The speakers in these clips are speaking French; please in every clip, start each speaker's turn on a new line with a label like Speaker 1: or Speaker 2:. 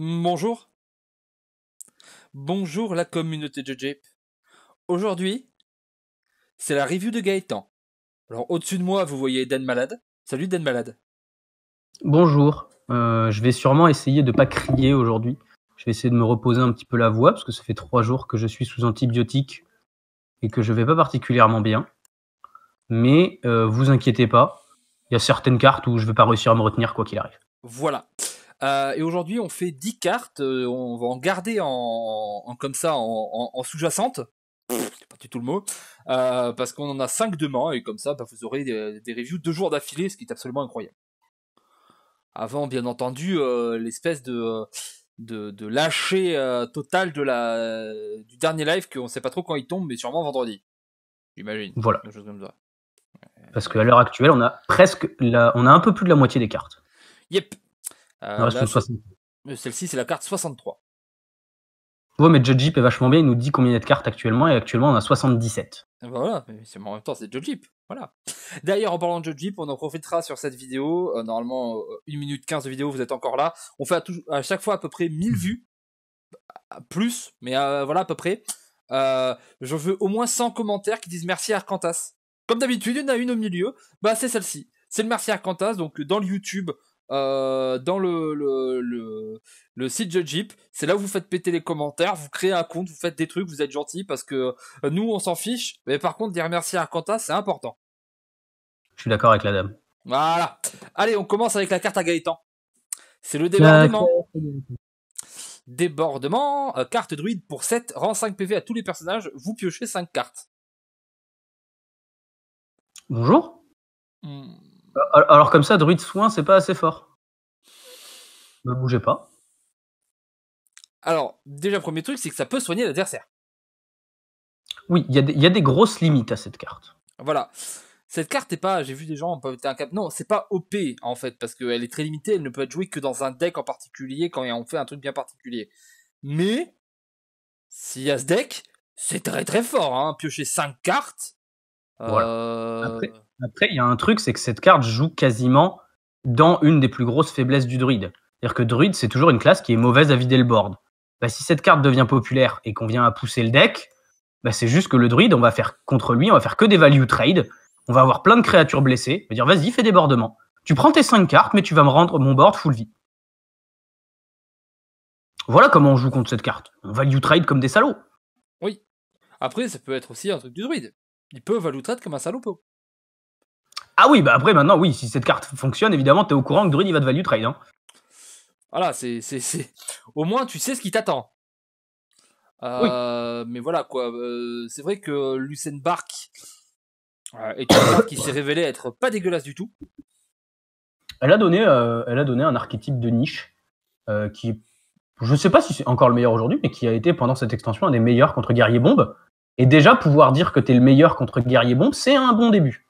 Speaker 1: Bonjour. Bonjour la communauté de Jape. Aujourd'hui, c'est la review de
Speaker 2: Gaëtan. Alors au-dessus de moi, vous voyez Dan Malade. Salut Dan Malade.
Speaker 3: Bonjour. Euh, je vais sûrement essayer de ne pas crier aujourd'hui. Je vais essayer de me reposer un petit peu la voix parce que ça fait trois jours que je suis sous antibiotiques et que je vais pas particulièrement bien. Mais euh, vous inquiétez pas, il y a certaines cartes où je ne vais pas réussir à me retenir quoi qu'il arrive.
Speaker 2: Voilà. Euh, et aujourd'hui, on fait 10 cartes. Euh, on va en garder en, comme ça, en, sous-jacente. Pas du tout le mot. Euh, parce qu'on en a 5 demain. Et comme ça, bah, vous aurez des, reviews deux jours d'affilée, ce qui est absolument incroyable. Avant, bien entendu, l'espèce de, de, lâcher total de la, du dernier live qu'on sait pas trop quand il tombe, mais sûrement vendredi. J'imagine. Voilà.
Speaker 3: Parce qu'à l'heure actuelle, on a presque la... on a un peu plus de la moitié des cartes.
Speaker 2: Yep. Euh, celle-ci, c'est la carte 63.
Speaker 3: Ouais, mais Judge est vachement bien. Il nous dit combien il a de cartes actuellement. Et actuellement, on a 77.
Speaker 2: Ben voilà, mais en même temps, c'est Judge D'ailleurs, en parlant de Judge Jeep, on en profitera sur cette vidéo. Euh, normalement, 1 euh, minute 15 de vidéo, vous êtes encore là. On fait à, chaque fois à peu près 1000 hmm. vues. Plus, mais voilà, à peu près. je veux au moins 100 commentaires qui disent merci à Arcantas. Comme d'habitude, il y en a une au milieu. Bah, c'est celle-ci. C'est le merci à Arcantas. Donc, dans le YouTube, euh, dans le, le, le, site de Jeep. C'est là où vous faites péter les commentaires, vous créez un compte, vous faites des trucs, vous êtes gentil parce que euh, nous, on s'en fiche. Mais par contre, dire merci à Arcanta, c'est important. Je suis d'accord avec la dame. Voilà. Allez, on commence avec la carte à Gaëtan. C'est le débordement. Débordement, euh, carte druide pour 7, rend 5 PV à tous les personnages, vous piochez 5 cartes. Bonjour. Hmm.
Speaker 3: Alors comme ça, druide soin, c'est pas assez fort.
Speaker 2: Ne bougez pas. Alors, déjà, premier truc, c'est que ça peut soigner l'adversaire.
Speaker 3: Oui, il y, a des grosses limites à cette carte.
Speaker 2: Voilà. Cette carte est pas, j'ai vu des gens un cap. Non, c'est pas OP en fait, parce qu'elle est très limitée, elle ne peut être jouée que dans un deck en particulier quand on fait un truc bien particulier. Mais, s'il y a ce deck, c'est très très fort, hein. Piocher 5 cartes,
Speaker 3: euh, après, il y a un truc, c'est que cette carte joue quasiment dans une des plus grosses faiblesses du druide. C'est-à-dire que druide, c'est toujours une classe qui est mauvaise à vider le board. Bah, si cette carte devient populaire et qu'on vient à pousser le deck, bah, c'est juste que le druide, on va faire contre lui, on va faire que des value trade, on va avoir plein de créatures blessées, on va dire vas-y, fais débordement. Tu prends tes 5 cartes, mais tu vas me rendre mon board full vie. Voilà comment on joue contre cette carte. On value trade comme des salauds.
Speaker 2: Oui. Après, ça peut être aussi un truc du druide il peut value trade comme un salopeau.
Speaker 3: Ah oui, bah après maintenant, oui, si cette carte fonctionne, évidemment, t'es au courant que Druid il va te value
Speaker 2: trade. Hein. Voilà, c'est, c'est, Au moins, tu sais ce qui t'attend. Euh, mais voilà, quoi. Euh, c'est vrai que Lucen Bark euh, est qui s'est révélée être pas dégueulasse du tout.
Speaker 3: Elle a donné, elle a donné un archétype de niche qui, je sais pas si c'est encore le meilleur aujourd'hui, mais qui a été pendant cette extension un des meilleurs contre Guerrier Bombe. Et déjà, pouvoir dire que tu es le meilleur contre Guerrier Bombe, c'est un
Speaker 2: bon début.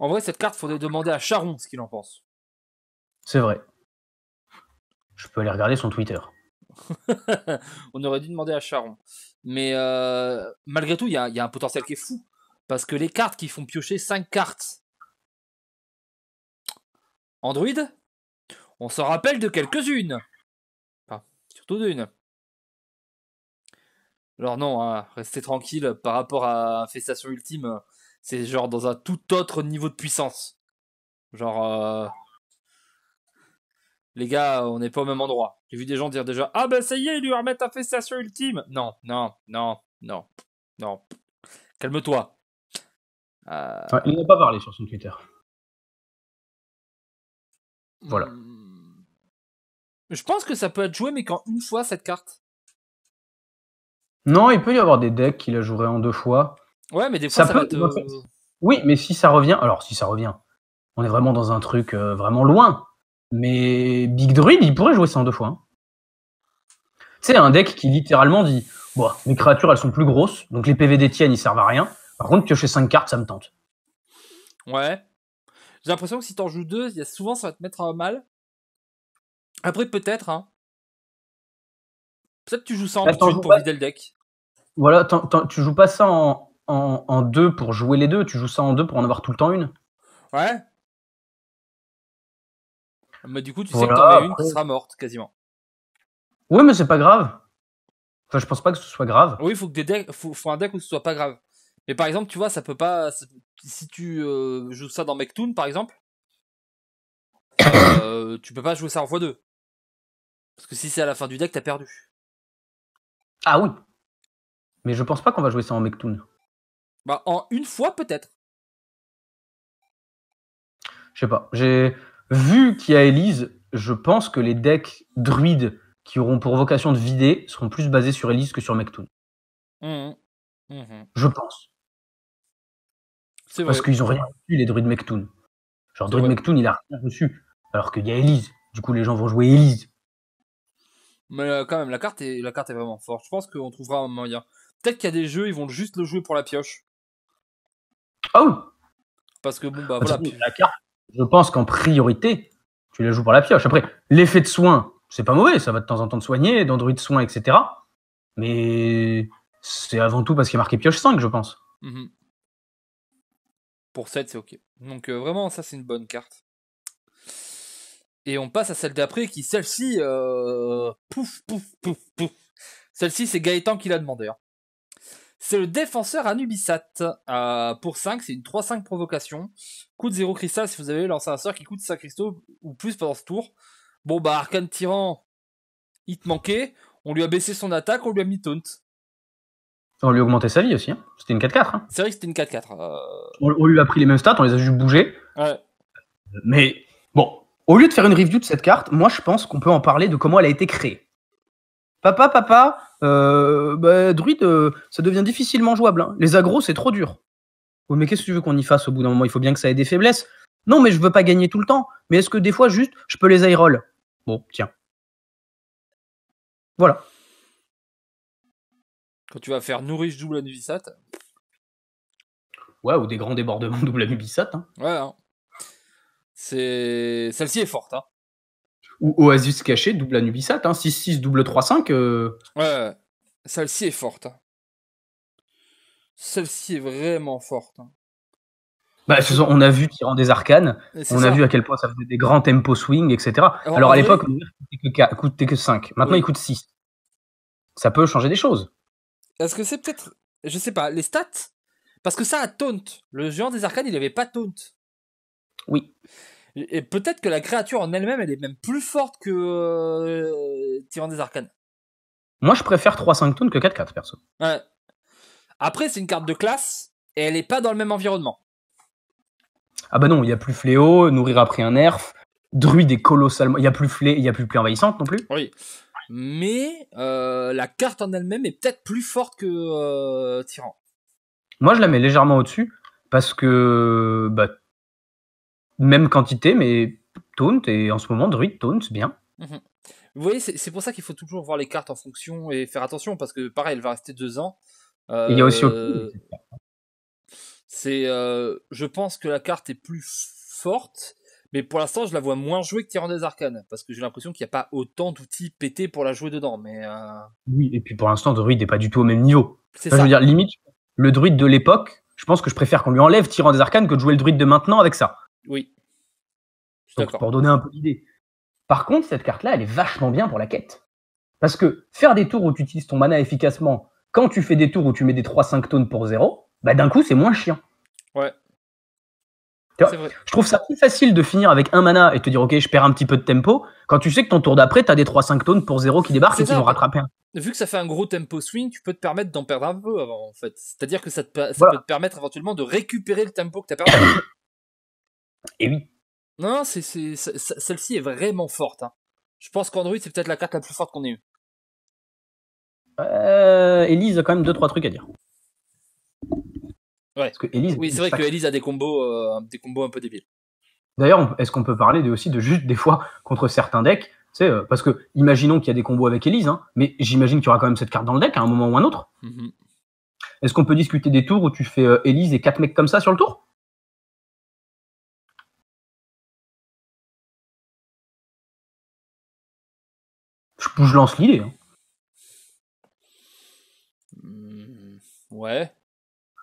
Speaker 2: En vrai, cette carte, faudrait demander à Charon ce qu'il en pense.
Speaker 1: C'est vrai. Je peux aller regarder son Twitter.
Speaker 2: On aurait dû demander à Charon. Mais euh, malgré tout, il y, y, a un potentiel qui est fou. Parce que les cartes qui font piocher 5 cartes Android, on s'en rappelle de quelques-unes. Enfin, surtout d'une. Genre non, hein, restez tranquille par rapport à Infestation Ultime, c'est genre dans un tout autre niveau de puissance. Genre euh, les gars, on n'est pas au même endroit. J'ai vu des gens dire déjà "Ah ben ça y est, ils lui
Speaker 1: remettent Infestation Ultime." Non, non, non, non. Non. Calme-toi. Euh, enfin, il n'a pas parlé sur son Twitter. Voilà. Hmm, je pense que ça peut être joué, mais quand une fois cette carte.
Speaker 3: Non, il peut y avoir des decks qui la joueraient en deux fois. Ouais, mais des fois, ça, peut... Oui, mais si ça revient... Alors, si ça revient, on est vraiment dans un truc euh, vraiment loin. Mais Big Druid, il pourrait jouer ça en deux fois. Hein. C'est un deck qui littéralement dit Bon, mes créatures, elles sont plus grosses, donc les PV des tiennes, ils servent à rien. Par
Speaker 1: contre, piocher 5 cartes, ça me tente.
Speaker 2: Ouais. J'ai l'impression que si t'en joues deux, y a souvent ça va te mettre à mal. Après, peut-être, hein. Peut-être tu joues ça en plus pour le deck.
Speaker 1: Voilà, tu joues pas ça en, en,
Speaker 3: deux pour jouer les deux, tu joues ça en deux pour en avoir tout le temps une.
Speaker 2: Ouais. Mais du coup, tu sais que t'en as une sera morte quasiment. Oui, mais c'est pas grave. Enfin, je pense pas que ce soit grave. Oui, il faut que faut, un deck où ce soit pas grave. Mais par exemple, tu vois, ça peut pas. Si tu euh, joues ça dans Mechtoon, par exemple, euh, tu peux pas jouer ça en x deux. Parce que si c'est à la fin du deck, t'as perdu.
Speaker 1: Ah oui. Mais je pense pas qu'on va jouer ça en Mektoon. Bah, en une fois, peut-être. Je sais pas. J'ai
Speaker 3: vu qu'il y a Elise, je pense que les decks druides qui auront pour vocation de vider seront plus basés sur Elise que sur Mektoon.
Speaker 1: Mmh, mmh. mmh. Je pense.
Speaker 3: C'est Parce qu'ils ont rien reçu, les druides Mektoon. Genre, druide Mektoon, il a rien reçu. Alors qu'il y a Elise. Du coup, les gens vont jouer Elise.
Speaker 2: Mais euh, quand même, la carte est, la carte est vraiment forte. Je pense qu'on trouvera un moyen. Peut-être qu'il y a des jeux, ils vont juste le jouer pour la pioche. Oh Parce que bon, bah, bah voilà. La carte,
Speaker 3: je pense qu'en priorité, tu la joues pour la pioche. Après, l'effet de soin, c'est pas mauvais, ça va de temps en temps te soigner, d'android de soin, etc. Mais c'est avant tout parce qu'il y a marqué pioche 5, je pense.
Speaker 1: Mhm.
Speaker 2: Pour 7, c'est ok. Donc euh, vraiment, ça, c'est une bonne carte. Et on passe à celle d'après qui, celle-ci, euh... pouf, pouf, pouf, pouf. Celle-ci, c'est Gaëtan qui l'a demandé. Hein. C'est le défenseur Anubisat. Euh, pour 5, c'est une 3-5 provocation. Coûte 0 cristal si vous avez lancé un sort qui coûte 5 cristaux ou plus pendant ce tour. Bon, bah, Arcane Tyran, il te manquait. On lui a baissé son attaque, on lui a mis taunt.
Speaker 3: On lui a augmenté sa vie aussi. Hein. C'était une 4-4.
Speaker 2: Hein. C'est vrai que c'était une 4-4. Euh.
Speaker 3: On, lui a pris les mêmes stats, on les a juste bougés. Ouais. Mais bon, au lieu de faire une review de cette carte, moi je pense qu'on peut en parler de comment elle a été créée. Papa, papa, euh, bah, druide, euh, ça devient difficilement jouable. Hein. Les agros, c'est trop dur. Oh, mais qu'est-ce que tu veux qu'on y fasse au bout d'un moment Il faut bien que ça ait des faiblesses. Non, mais je veux pas gagner tout le temps. Mais est-ce
Speaker 1: que des fois, juste, je peux les aérol Bon, tiens. Voilà.
Speaker 2: Quand tu vas faire nourriche double anubisat.
Speaker 3: Ouais, ou des grands débordements double anubisate. Hein.
Speaker 2: Ouais, hein. C'est...
Speaker 3: Celle-ci est forte. Hein ou Oasis caché, double Anubisat, hein, 6-6, double 3-5.
Speaker 2: Euh. celle-ci est forte. Hein. Celle-ci est vraiment forte. Hein.
Speaker 3: Bah, on a vu tirant des arcanes, on a vu à quel point ça faisait des grands tempos swing, etc. Alors, à l'époque, il coûtait que 5. Maintenant, il coûte 6. Ça peut changer des choses.
Speaker 2: Est-ce que c'est peut-être, je sais pas, les stats Parce que ça a taunt. Le géant des arcanes, il n'avait pas taunt. Oui. Et peut-être que la créature en elle-même, elle est même plus forte que euh, Tyran des Arcanes.
Speaker 3: Moi, je préfère 3-5 tonnes que 4-4, perso.
Speaker 2: Ouais. Après, c'est une carte de classe et elle n'est pas dans le même environnement.
Speaker 3: Ah bah non, il n'y a plus fléau, nourrir après un nerf,
Speaker 2: druide est colossalement. Il n'y a plus flé, il y a plus plus envahissante non plus. Oui. Mais euh, la carte en elle-même est peut-être plus forte que euh, Tyran. Moi, je la mets légèrement
Speaker 3: au-dessus parce que bah, même quantité, mais taunt. Et en ce moment, druide taunt bien.
Speaker 2: Mhm. Vous voyez, c'est pour ça qu'il faut toujours voir les cartes en fonction et faire attention parce que, pareil, elle va rester deux ans. il y a aussi. Euh, c'est, euh, je pense que la carte est plus forte, mais pour l'instant, je la vois moins jouée que Tyran des Arcanes parce que j'ai l'impression qu'il n'y a pas autant d'outils pétés pour la jouer dedans. Mais euh,
Speaker 3: oui, et puis pour l'instant, Druid n'est pas du tout au même niveau. C'est ça. Je veux dire, limite, le druide de l'époque, je pense que je préfère qu'on lui enlève Tyran des Arcanes que de jouer le druide de maintenant avec ça. Oui. pour donner un peu d'idée. Par contre, cette carte-là, elle est vachement bien pour la quête. Parce que faire des tours où tu utilises ton mana efficacement, quand tu fais des tours où tu mets des 3-5 tonnes pour 0, bah d'un coup, c'est moins
Speaker 2: chiant. Ouais. vrai.
Speaker 3: Je trouve ça plus facile de finir avec un mana et te dire, ok, je perds un petit peu de tempo, quand tu sais que ton tour d'après, as des 3-5 tonnes pour 0 qui débarquent et qui vont rattraper un.
Speaker 2: Vu que ça fait un gros tempo swing, tu peux te permettre d'en perdre un peu avant, en fait. C'est-à-dire que ça, peut te permettre éventuellement de récupérer le tempo que as perdu. Et eh oui. Non, c'est, celle-ci est vraiment forte. Hein. Je pense qu'Android, c'est peut-être la carte la plus forte qu'on ait eue.
Speaker 3: Euh, Elise a quand même deux, trois trucs à dire.
Speaker 2: Ouais. que oui, c'est vrai que a des combos, euh, des combos un peu débiles.
Speaker 3: D'ailleurs, est-ce qu'on peut parler aussi de juste des fois contre certains decks c'est, euh, Parce que imaginons qu'il y a des combos avec Elise, hein, mais j'imagine
Speaker 1: qu'il y aura quand même cette carte dans le deck à un moment ou un autre. Mhm. Est-ce qu'on peut discuter des tours où tu fais euh, Elise et quatre mecs comme ça sur le tour Je, lance l'idée. Hein. Hmm, ouais.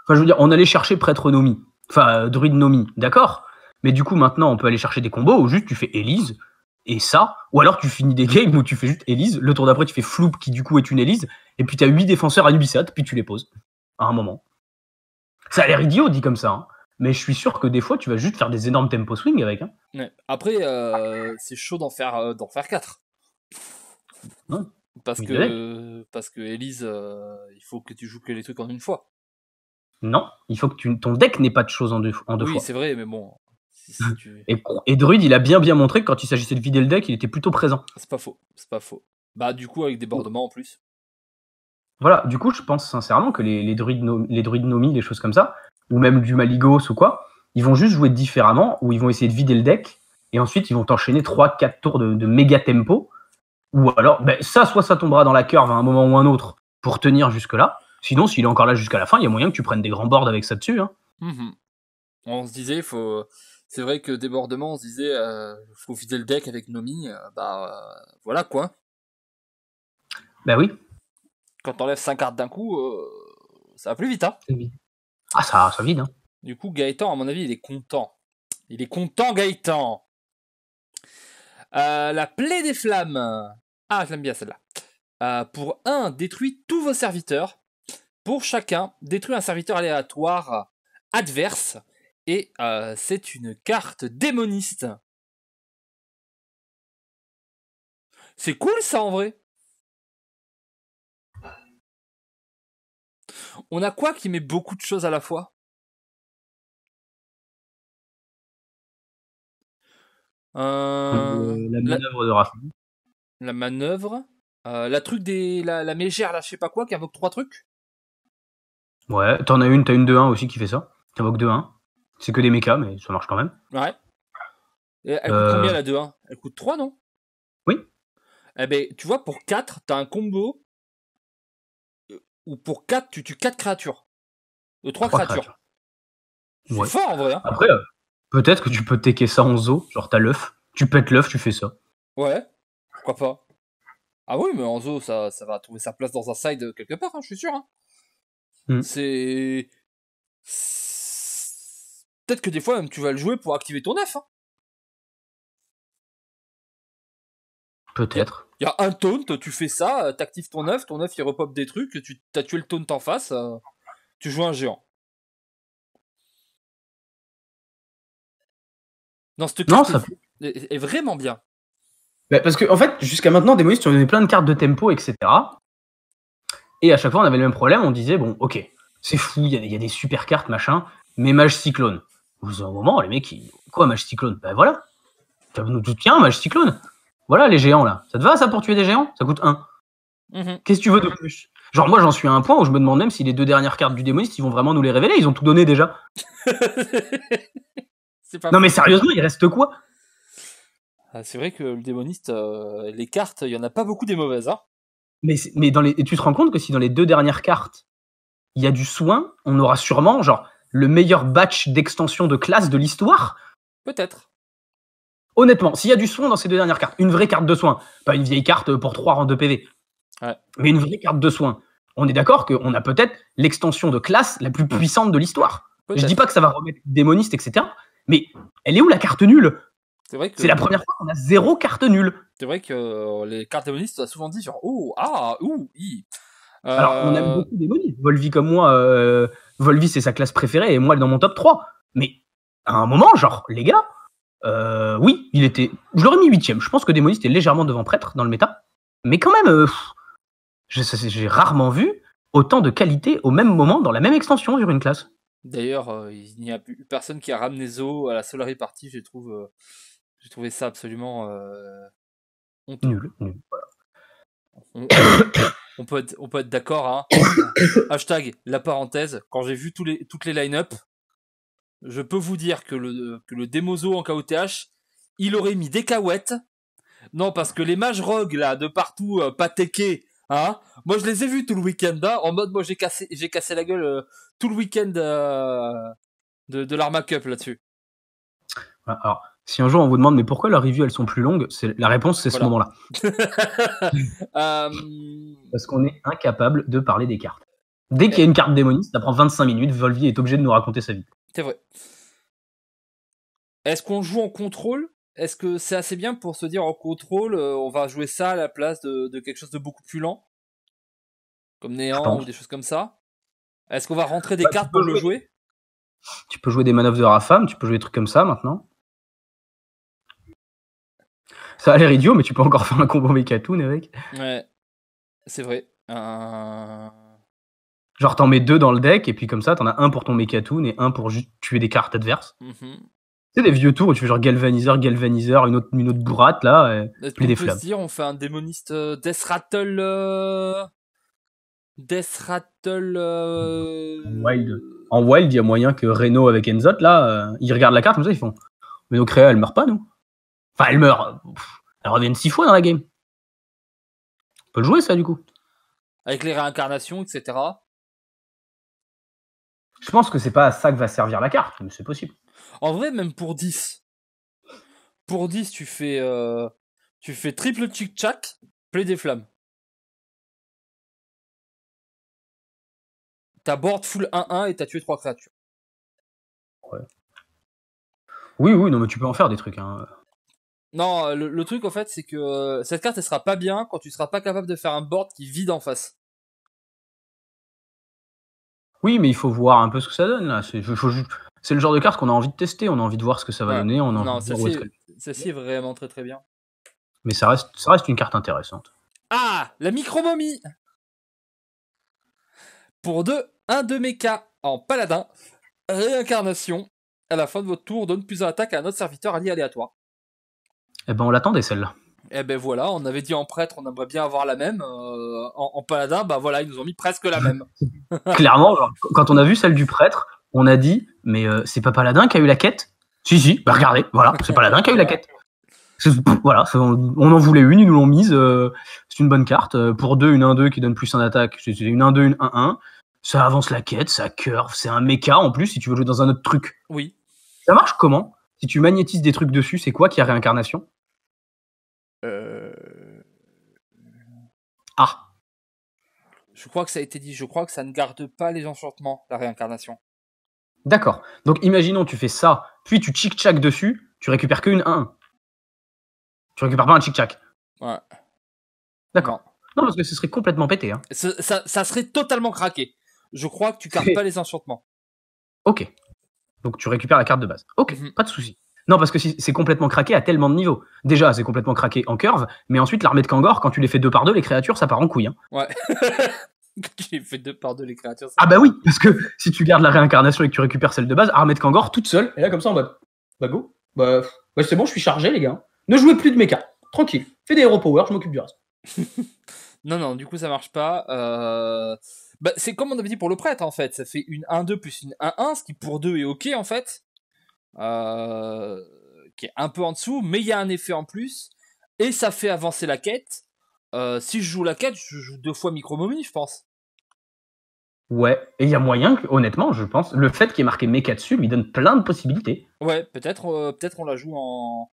Speaker 1: Enfin, je veux dire, on allait chercher
Speaker 3: prêtre Nomi. Enfin, euh, druide Nomi, d'accord Mais du coup, maintenant, on peut aller chercher des combos où juste tu fais Elise et ça. Ou alors tu finis des games où tu fais juste Elise. Le tour d'après, tu fais Floop qui du coup est une Elise. Et puis tu as 8 défenseurs à Nubisat, puis tu les poses. À un moment. Ça a l'air idiot dit comme ça. Hein. Mais je suis sûr que des fois, tu vas juste faire des énormes tempo swing avec.
Speaker 2: Hein. Après, euh, c'est chaud d'en faire, euh, d'en faire 4. Hein parce que, parce que Elise, euh, il faut que tu joues que les trucs en une fois. Non, il faut que
Speaker 3: tu, ton deck n'ait pas de choses en deux, en deux fois. Oui, c'est
Speaker 2: vrai, mais bon.
Speaker 3: Hum. et, Druid, il a bien bien
Speaker 2: montré que quand il s'agissait de vider le deck, il était plutôt présent. C'est pas faux, c'est pas faux. Bah, du coup, avec débordement en plus.
Speaker 3: Voilà, du coup, je pense sincèrement que les, druides, les druides nomi, les choses comme ça, ou même du Maligos ou quoi, ils vont juste jouer différemment, ou ils vont essayer de vider le deck, et ensuite ils vont enchaîner 3-4 tours de méga tempo, ou alors, ben, ça, soit ça tombera dans la curve à un moment ou un autre pour tenir jusque-là. Sinon, s'il est encore là jusqu'à la fin, il y a moyen que tu prennes des grands boards avec ça dessus. Hein.
Speaker 1: Mmh
Speaker 2: on se disait, faut... c'est vrai que débordement, on se disait, euh, faut vider le deck avec Nomi. Euh, bah euh, voilà quoi. ben oui. Quand t'enlèves 5 cartes d'un coup, euh, ça va plus vite. Hein. Ah, ça, ça vide. Hein. Du coup, Gaëtan, à mon avis, il est content. Il est content, Gaëtan. la plaie des flammes. Ah, j'aime bien celle-là. Euh, pour 1, détruit tous vos serviteurs. Pour chacun, détruit un serviteur aléatoire euh,
Speaker 1: adverse. Et euh, c'est une carte démoniste. C'est cool ça en vrai. On a quoi qui met beaucoup de choses à la fois La manœuvre de Raphaël la manœuvre, euh, la truc des la,
Speaker 2: la, mégère là, je sais pas quoi, qui invoque trois trucs.
Speaker 3: Ouais, t'en as une, t'as une 2-1 aussi qui fait ça. T'invoques 2-1. C'est que des mechas, mais ça marche quand même.
Speaker 2: Ouais. elle coûte combien euh. la 2-1 Elle coûte 3, non Oui. Eh ben, tu vois, pour 4, t'as un combo
Speaker 1: euh, où pour 4, tu tues 4 créatures. 3, créatures. C'est fort en vrai. Hein. Après, peut-être que tu peux tecker ça en zoo, genre t'as l'œuf, tu
Speaker 2: pètes l'œuf, tu fais ça. Ouais pas Ah oui, mais Enzo, ça, ça va trouver sa place dans un side euh, quelque part, hein, je suis sûr. Hein. Hmm. C'est. Peut-être que des fois, même, tu vas le jouer pour activer ton œuf. Hein. Peut-être. Il y a un taunt, tu fais ça, euh, t'actives ton œuf,
Speaker 1: ton œuf il repop des trucs, tu t'as tué le taunt en face, euh, tu joues un géant. Non, ce ça... est,
Speaker 2: vraiment bien.
Speaker 1: Bah, parce que, en fait, jusqu'à maintenant, démonistes on donné plein de cartes de tempo, etc.
Speaker 3: Et à chaque fois, on avait le même problème. On disait, bon, ok, c'est fou, il y, a des super cartes, machin, mais Mage Cyclone. Au bout un moment, les mecs, quoi, Mage Cyclone Ben voilà. nous Tiens, Mage Cyclone. Voilà les géants, là. Ça te va, ça, pour tuer des géants Ça coûte 1. Mm-hmm. Qu'est-ce que tu veux de plus Genre, moi, j'en suis à un point où je me demande même si les deux dernières cartes du démoniste, ils vont vraiment nous les révéler. Ils ont tout donné déjà.
Speaker 2: non, mais sérieusement, il reste quoi ah, c'est vrai que le démoniste, euh, les cartes, il n'y en a pas beaucoup des mauvaises. Hein. mais, mais dans les, et tu te rends compte que si dans les deux dernières cartes, il y a du soin, on aura sûrement genre le
Speaker 3: meilleur batch d'extension de classe de l'histoire Peut-être. Honnêtement, s'il y a du soin dans ces deux dernières cartes, une vraie carte de soin, pas une vieille carte pour 3 rangs de PV, mais une vraie carte de soin, on est d'accord qu'on a peut-être l'extension de classe la plus puissante de l'histoire. Je dis pas que ça va remettre démoniste, etc. Mais elle est où la carte nulle
Speaker 2: c'est vrai que. C'est la première fois qu'on a zéro carte nulle. C'est vrai que euh, les cartes démonistes ont souvent dit genre oh ah ouh i. Alors on aime euh, beaucoup
Speaker 3: démonistes. Volvi comme moi, euh, Volvi c'est sa classe préférée et moi elle est dans mon top 3. Mais à un moment genre les gars, oui il était, je l'aurais mis huitième. Je pense que Démoniste est légèrement devant Prêtre dans le méta, mais quand même j'ai rarement vu autant de qualité au même moment dans la même extension sur une classe.
Speaker 2: D'ailleurs, il n'y a plus personne qui a ramené Zo à la seule partie, je trouve j'ai trouvé ça absolument euh, Nul. On, peut être, on peut être d'accord. Hein. Hashtag la parenthèse. Quand j'ai vu tous les, toutes les line-up, je peux vous dire que le, que le Demozo en KOTH, il aurait mis des caouettes. Non, parce que les mages rogues, là, de partout, euh, pas hein. moi je les ai vus tout le week-end, hein, en mode, moi j'ai cassé, j'ai cassé la gueule euh, tout le week-end de, de l'Arma Cup là-dessus. Alors,
Speaker 3: si un jour on vous demande mais pourquoi leurs reviews elles sont plus longues, c'est, la réponse c'est ce moment-là.
Speaker 2: Euh, Parce qu'on
Speaker 3: est incapable de parler des cartes. Dès qu'il y a eh. une carte démoniste, ça prend 25 minutes, Volvi est obligé de nous raconter sa
Speaker 1: vie.
Speaker 2: C'est vrai. Est-ce qu'on joue en contrôle Est-ce que c'est assez bien pour se dire en contrôle, euh, on va jouer ça à la place de, quelque chose de beaucoup plus lent Comme néant ou des choses comme ça Est-ce qu'on va rentrer des bah, cartes pour le jouer
Speaker 1: Tu peux jouer des manœuvres de Rafam, tu peux jouer des trucs comme ça maintenant
Speaker 3: ça a l'air idiot, mais tu peux encore faire un combo Mekatoon avec.
Speaker 2: Ouais, c'est vrai.
Speaker 3: Euh, genre, t'en mets deux dans le deck, et puis comme ça, t'en as un pour ton Mekatoon et un pour juste tuer des cartes adverses.
Speaker 1: C'est
Speaker 3: mhm. des vieux tours où tu fais genre Galvaniseur, Galvaniseur, une autre, une autre bourrate là, et bah, des peut
Speaker 2: dire, on fait un démoniste euh, Death Rattle. Euh, death Rattle.
Speaker 3: Wild. En Wild, il y a moyen que Reno avec Enzot là, ils regardent la carte comme ça, ils font. Mais nos créas, elles meurent pas, nous. Enfin, elle
Speaker 1: meurt. elle revient six fois dans la game. On peut le jouer, ça, du coup.
Speaker 2: Avec les réincarnations, etc.
Speaker 1: Je pense que c'est pas ça que
Speaker 3: va
Speaker 2: servir la carte, mais c'est possible. En vrai, même pour 10. Pour 10, tu fais,
Speaker 1: euh, tu fais triple tic-tac, plaie des flammes. T'abordes board full 1-1 et t'as tué 3 créatures. Ouais. Oui, oui, non, mais tu peux en faire des trucs. Hein.
Speaker 2: Non, euh, le, truc en fait, c'est que euh, cette carte, elle sera pas bien quand tu seras pas capable de faire un board qui vide en face.
Speaker 3: Oui, mais il faut voir un peu ce que ça donne là. C'est, le genre de carte qu'on a envie de tester, on a envie de voir ce que ça va donner, non,
Speaker 2: est vraiment très très bien. Mais ça reste, ça reste une carte intéressante. Ah, la micromomie Pour deux, un de méca en paladin, réincarnation. À la fin de votre tour, donne plus un attaque à un autre serviteur allié aléatoire.
Speaker 3: Eh ben, on l'attendait celle-là.
Speaker 2: Eh ben voilà, on avait dit en prêtre, on aimerait bien avoir la même. Euh, en, paladin, bah voilà, ils nous ont mis presque la même. Clairement,
Speaker 3: quand on a vu celle du prêtre, on a dit, mais euh, c'est pas paladin qui a eu la quête Si, si, bah regardez, voilà, c'est paladin qui a eu la quête. Voilà, on, en voulait une, ils nous l'ont mise. Euh, c'est une bonne carte. Pour deux, une 1-2 qui donne plus en attaque. C'est une 1-2, une 1-1. Ça avance la quête, ça curve. C'est un méca en plus si tu veux jouer dans un autre truc. Oui. Ça marche comment Si tu magnétises des trucs dessus, c'est quoi qui a réincarnation
Speaker 1: euh,
Speaker 2: ah. Je crois que ça a été dit. Je crois que ça ne garde pas les enchantements, la réincarnation.
Speaker 3: D'accord. Donc imaginons, tu fais ça, puis tu chic-chac dessus, tu récupères qu'une 1.
Speaker 2: Tu
Speaker 1: récupères pas un chic-chac. Ouais.
Speaker 2: D'accord. Non. parce que ce serait complètement pété. Hein. Ça, serait totalement craqué. Je crois que tu gardes pas les enchantements. Ok.
Speaker 3: Donc tu récupères la carte de base. Ok, mhm. pas de souci. Non, parce que c'est complètement craqué à tellement de niveaux. Déjà, c'est complètement craqué en curve, mais ensuite, l'armée de Kangor, quand tu les fais deux par deux, les créatures, ça part en couille. Hein.
Speaker 1: Ouais.
Speaker 2: tu les fais deux par deux, les créatures. ah bah
Speaker 3: oui, parce que si tu gardes la réincarnation et que tu récupères celle de base, armée de Kangor toute seule, et là, comme ça, en mode. Bah go. Bah, bah c'est bon, je suis chargé, les gars. Ne jouez plus de méca. Tranquille. Fais des Hero Power, je m'occupe du reste.
Speaker 2: non, non, du coup, ça marche pas. Euh, bah, c'est comme on avait dit pour le prêtre en fait, ça fait une 1-2 plus une 1-1, ce qui pour deux est ok en fait. Euh, qui est un peu en dessous, mais il y a un effet en plus, et ça fait avancer la quête. Euh, si je joue la quête, je joue deux fois Micromomie, je pense.
Speaker 3: Ouais, et il y a moyen, honnêtement, je pense, le fait qu'il ait marqué méca dessus lui donne plein de possibilités.
Speaker 2: Ouais, peut-être euh, peut on la joue en...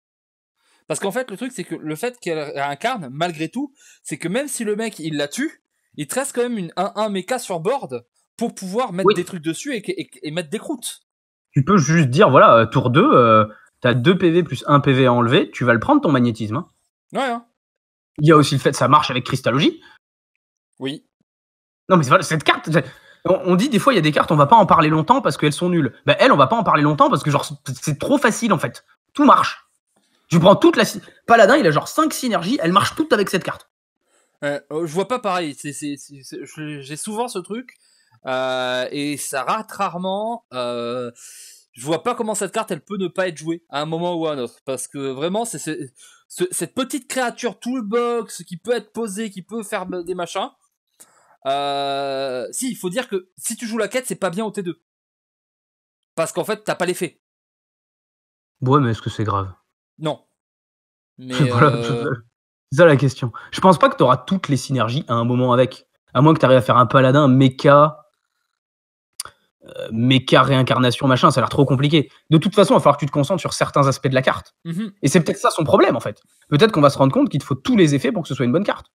Speaker 2: Parce qu'en fait, le truc, c'est que le fait qu'elle incarne, malgré tout, c'est que même si le mec, il la tue, il trace quand même une 1 méca sur board pour pouvoir mettre des trucs dessus et mettre des croûtes
Speaker 3: tu peux juste dire, voilà, euh, tour 2, euh, t'as tu 2 PV plus 1 PV à enlever, tu vas le prendre ton magnétisme. Hein. Ouais, hein. Il y a aussi le fait que ça marche avec cristallogie. Oui. Non, mais cette carte. On dit des fois, il y a des cartes, on va pas en parler longtemps parce qu'elles sont nulles. Bah, elle, on va pas en parler longtemps parce que genre c'est- trop facile en fait. Tout marche. Tu prends toute la. Paladin, il a genre 5 synergies, elle marche toutes avec cette carte.
Speaker 2: Euh, oh, je vois pas pareil. J'ai souvent ce truc euh, et ça rate rarement. Euh, je vois pas comment cette carte elle peut ne pas être jouée à un moment ou à un autre parce que vraiment c'est cette petite créature toolbox qui peut être posée, qui peut faire des machins.
Speaker 1: Euh, si, il faut dire que si tu joues la quête, c'est pas bien au T2 parce qu'en fait t'as pas l'effet. Ouais, mais est-ce que c'est grave Non. voilà,
Speaker 3: c'est ça la question. Je pense pas que t'auras toutes les synergies à un moment avec. À moins que tu à faire un paladin méca euh, méca réincarnation, machin, ça a l'air trop compliqué. De toute façon, il va falloir que tu te concentres sur certains aspects de la carte. Mhm. Et c'est peut-être ça son problème, en fait. Peut-être qu'on va se rendre compte qu'il te faut tous les effets pour que ce soit une bonne carte.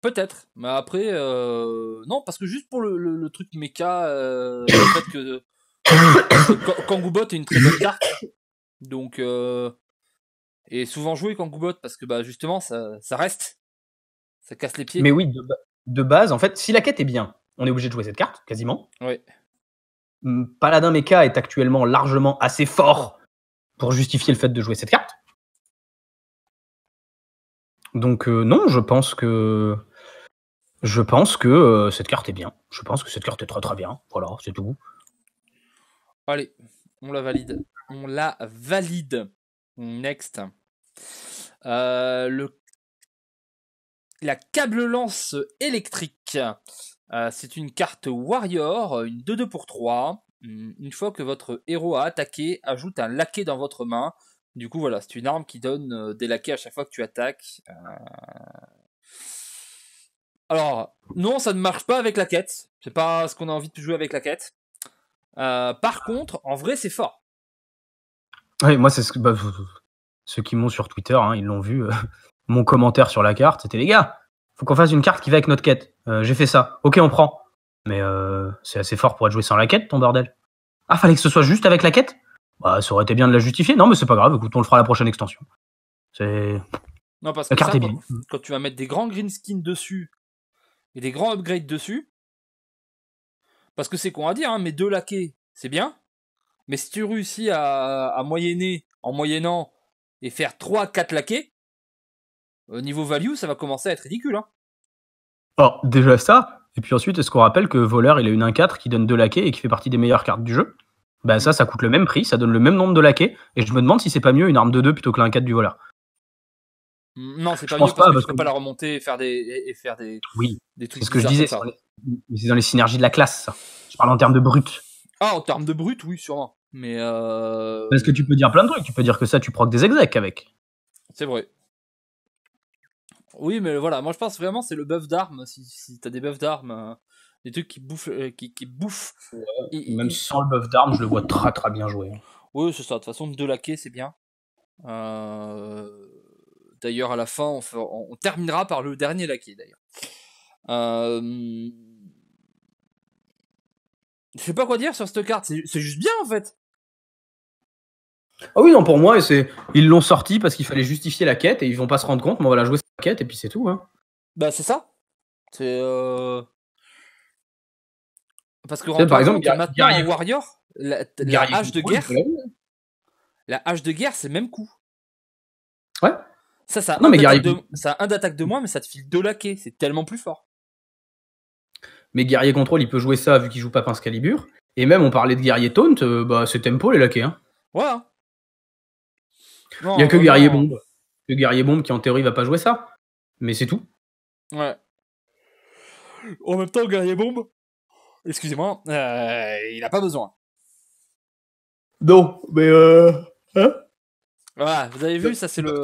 Speaker 2: Peut-être, mais après, euh, non, parce que juste pour le, truc méca, euh, le fait que Kangoubot est une très bonne carte, donc et souvent joué Kangoubot parce que bah justement ça, ça reste, ça casse les pieds. Mais oui, de base, en fait, si la quête est bien, on est obligé de jouer cette carte, quasiment. Mm, Paladin
Speaker 3: Mecha est actuellement largement assez fort pour justifier le fait de jouer cette carte. Donc euh, non, je pense que je pense que euh, cette carte est bien. Je pense que cette carte est très très bien. Voilà, c'est tout.
Speaker 2: Allez, on la valide. On la valide. Next. Euh, le... La câble lance électrique. Euh, c'est une carte Warrior, euh, une 2-2 pour 3. Hum, une fois que votre héros a attaqué, ajoute un laquais dans votre main. Du coup, voilà, c'est une arme qui donne euh, des laquais à chaque fois que tu attaques. Alors, non, ça ne marche pas avec la quête. C'est pas ce qu'on a envie de jouer avec la quête. par contre, en vrai, c'est fort.
Speaker 3: Oui, moi, c'est ce que. Bah, ceux qui m'ont sur Twitter, hein, ils l'ont vu. mon commentaire sur la carte, c'était les gars, qu'on fasse une carte qui va avec notre quête. Euh, j'ai fait ça. Ok, on prend. Mais euh, c'est assez fort pour être joué sans la quête, ton bordel. Ah, fallait que ce soit juste avec la quête Bah, ça aurait été bien de la justifier. Non, mais c'est pas grave. Écoute, on le fera à la prochaine extension.
Speaker 2: C'est. Non, parce la carte est bien. Quand, tu vas mettre des grands green skins dessus et des grands upgrades dessus, parce que c'est qu'on à dire, hein, mais deux laquais, c'est bien. Mais si tu réussis à, à moyenner en moyennant et faire 3-4 laqués au niveau value, ça va commencer à être ridicule. Hein.
Speaker 3: déjà ça, et puis ensuite, est-ce qu'on rappelle que Voleur, il a une 1-4 qui donne deux laquais et qui fait partie des meilleures cartes du jeu Bah, ben, ça, ça coûte le même prix, ça donne le même nombre de laquais, et je me demande si c'est pas mieux une arme de 2 plutôt que la 4 du Voleur.
Speaker 2: Non, c'est pas mieux parce, que tu peux pas la remonter et faire des, et des, oui. C'est ce que je disais, c'est
Speaker 3: dans, les... synergies de la classe, Je parle en termes de brut.
Speaker 2: Ah, en termes de brut, oui, sûrement. Mais euh...
Speaker 3: Parce que tu peux dire plein de trucs, tu peux dire que ça, tu proc des execs avec.
Speaker 2: C'est vrai, oui, mais voilà, moi je pense vraiment c'est le buff d'armes. Si, si t'as des buffs d'armes, euh, des trucs qui bouffent. Euh, qui, qui bouffent Même sans le buff d'armes, je le vois très très bien joué. Hein. Oui, c'est ça. De toute façon, deux laquer, c'est bien. Euh, d'ailleurs, à la fin, on, on, terminera par le dernier laqué, d'ailleurs. Je sais pas quoi dire sur cette carte, c'est juste bien en fait.
Speaker 3: Ah oui, non, pour moi, c'est ils l'ont sorti parce qu'il fallait justifier la quête et ils vont pas se rendre compte, mais on va la jouer la quête et puis c'est tout. Hein.
Speaker 2: Bah c'est ça. C'est euh, parce que par exemple, a, maintenant Warrior, la, hache de guerre, la hache de guerre, c'est le même coup. Ouais. Ça, ça a, non, mais un d'attaque de moins, mais ça te file deux laquais. C'est tellement plus fort.
Speaker 3: Mais Guerrier contrôle il peut jouer ça vu qu'il joue pas Pince Calibur. Et même, on parlait de Guerrier Taunt, euh, bah, c'est tempo les laquais. Hein. hein
Speaker 1: il n'y a que Guerrier Bombe.
Speaker 3: Le Guerrier Bombe qui en théorie va pas jouer ça. Mais c'est tout.
Speaker 1: Ouais.
Speaker 2: En même temps, Guerrier Bombe, excusez-moi, euh, il n'a pas besoin.
Speaker 3: Non, mais voilà, euh, hein?
Speaker 2: ah, vous avez vu, ça c'est le.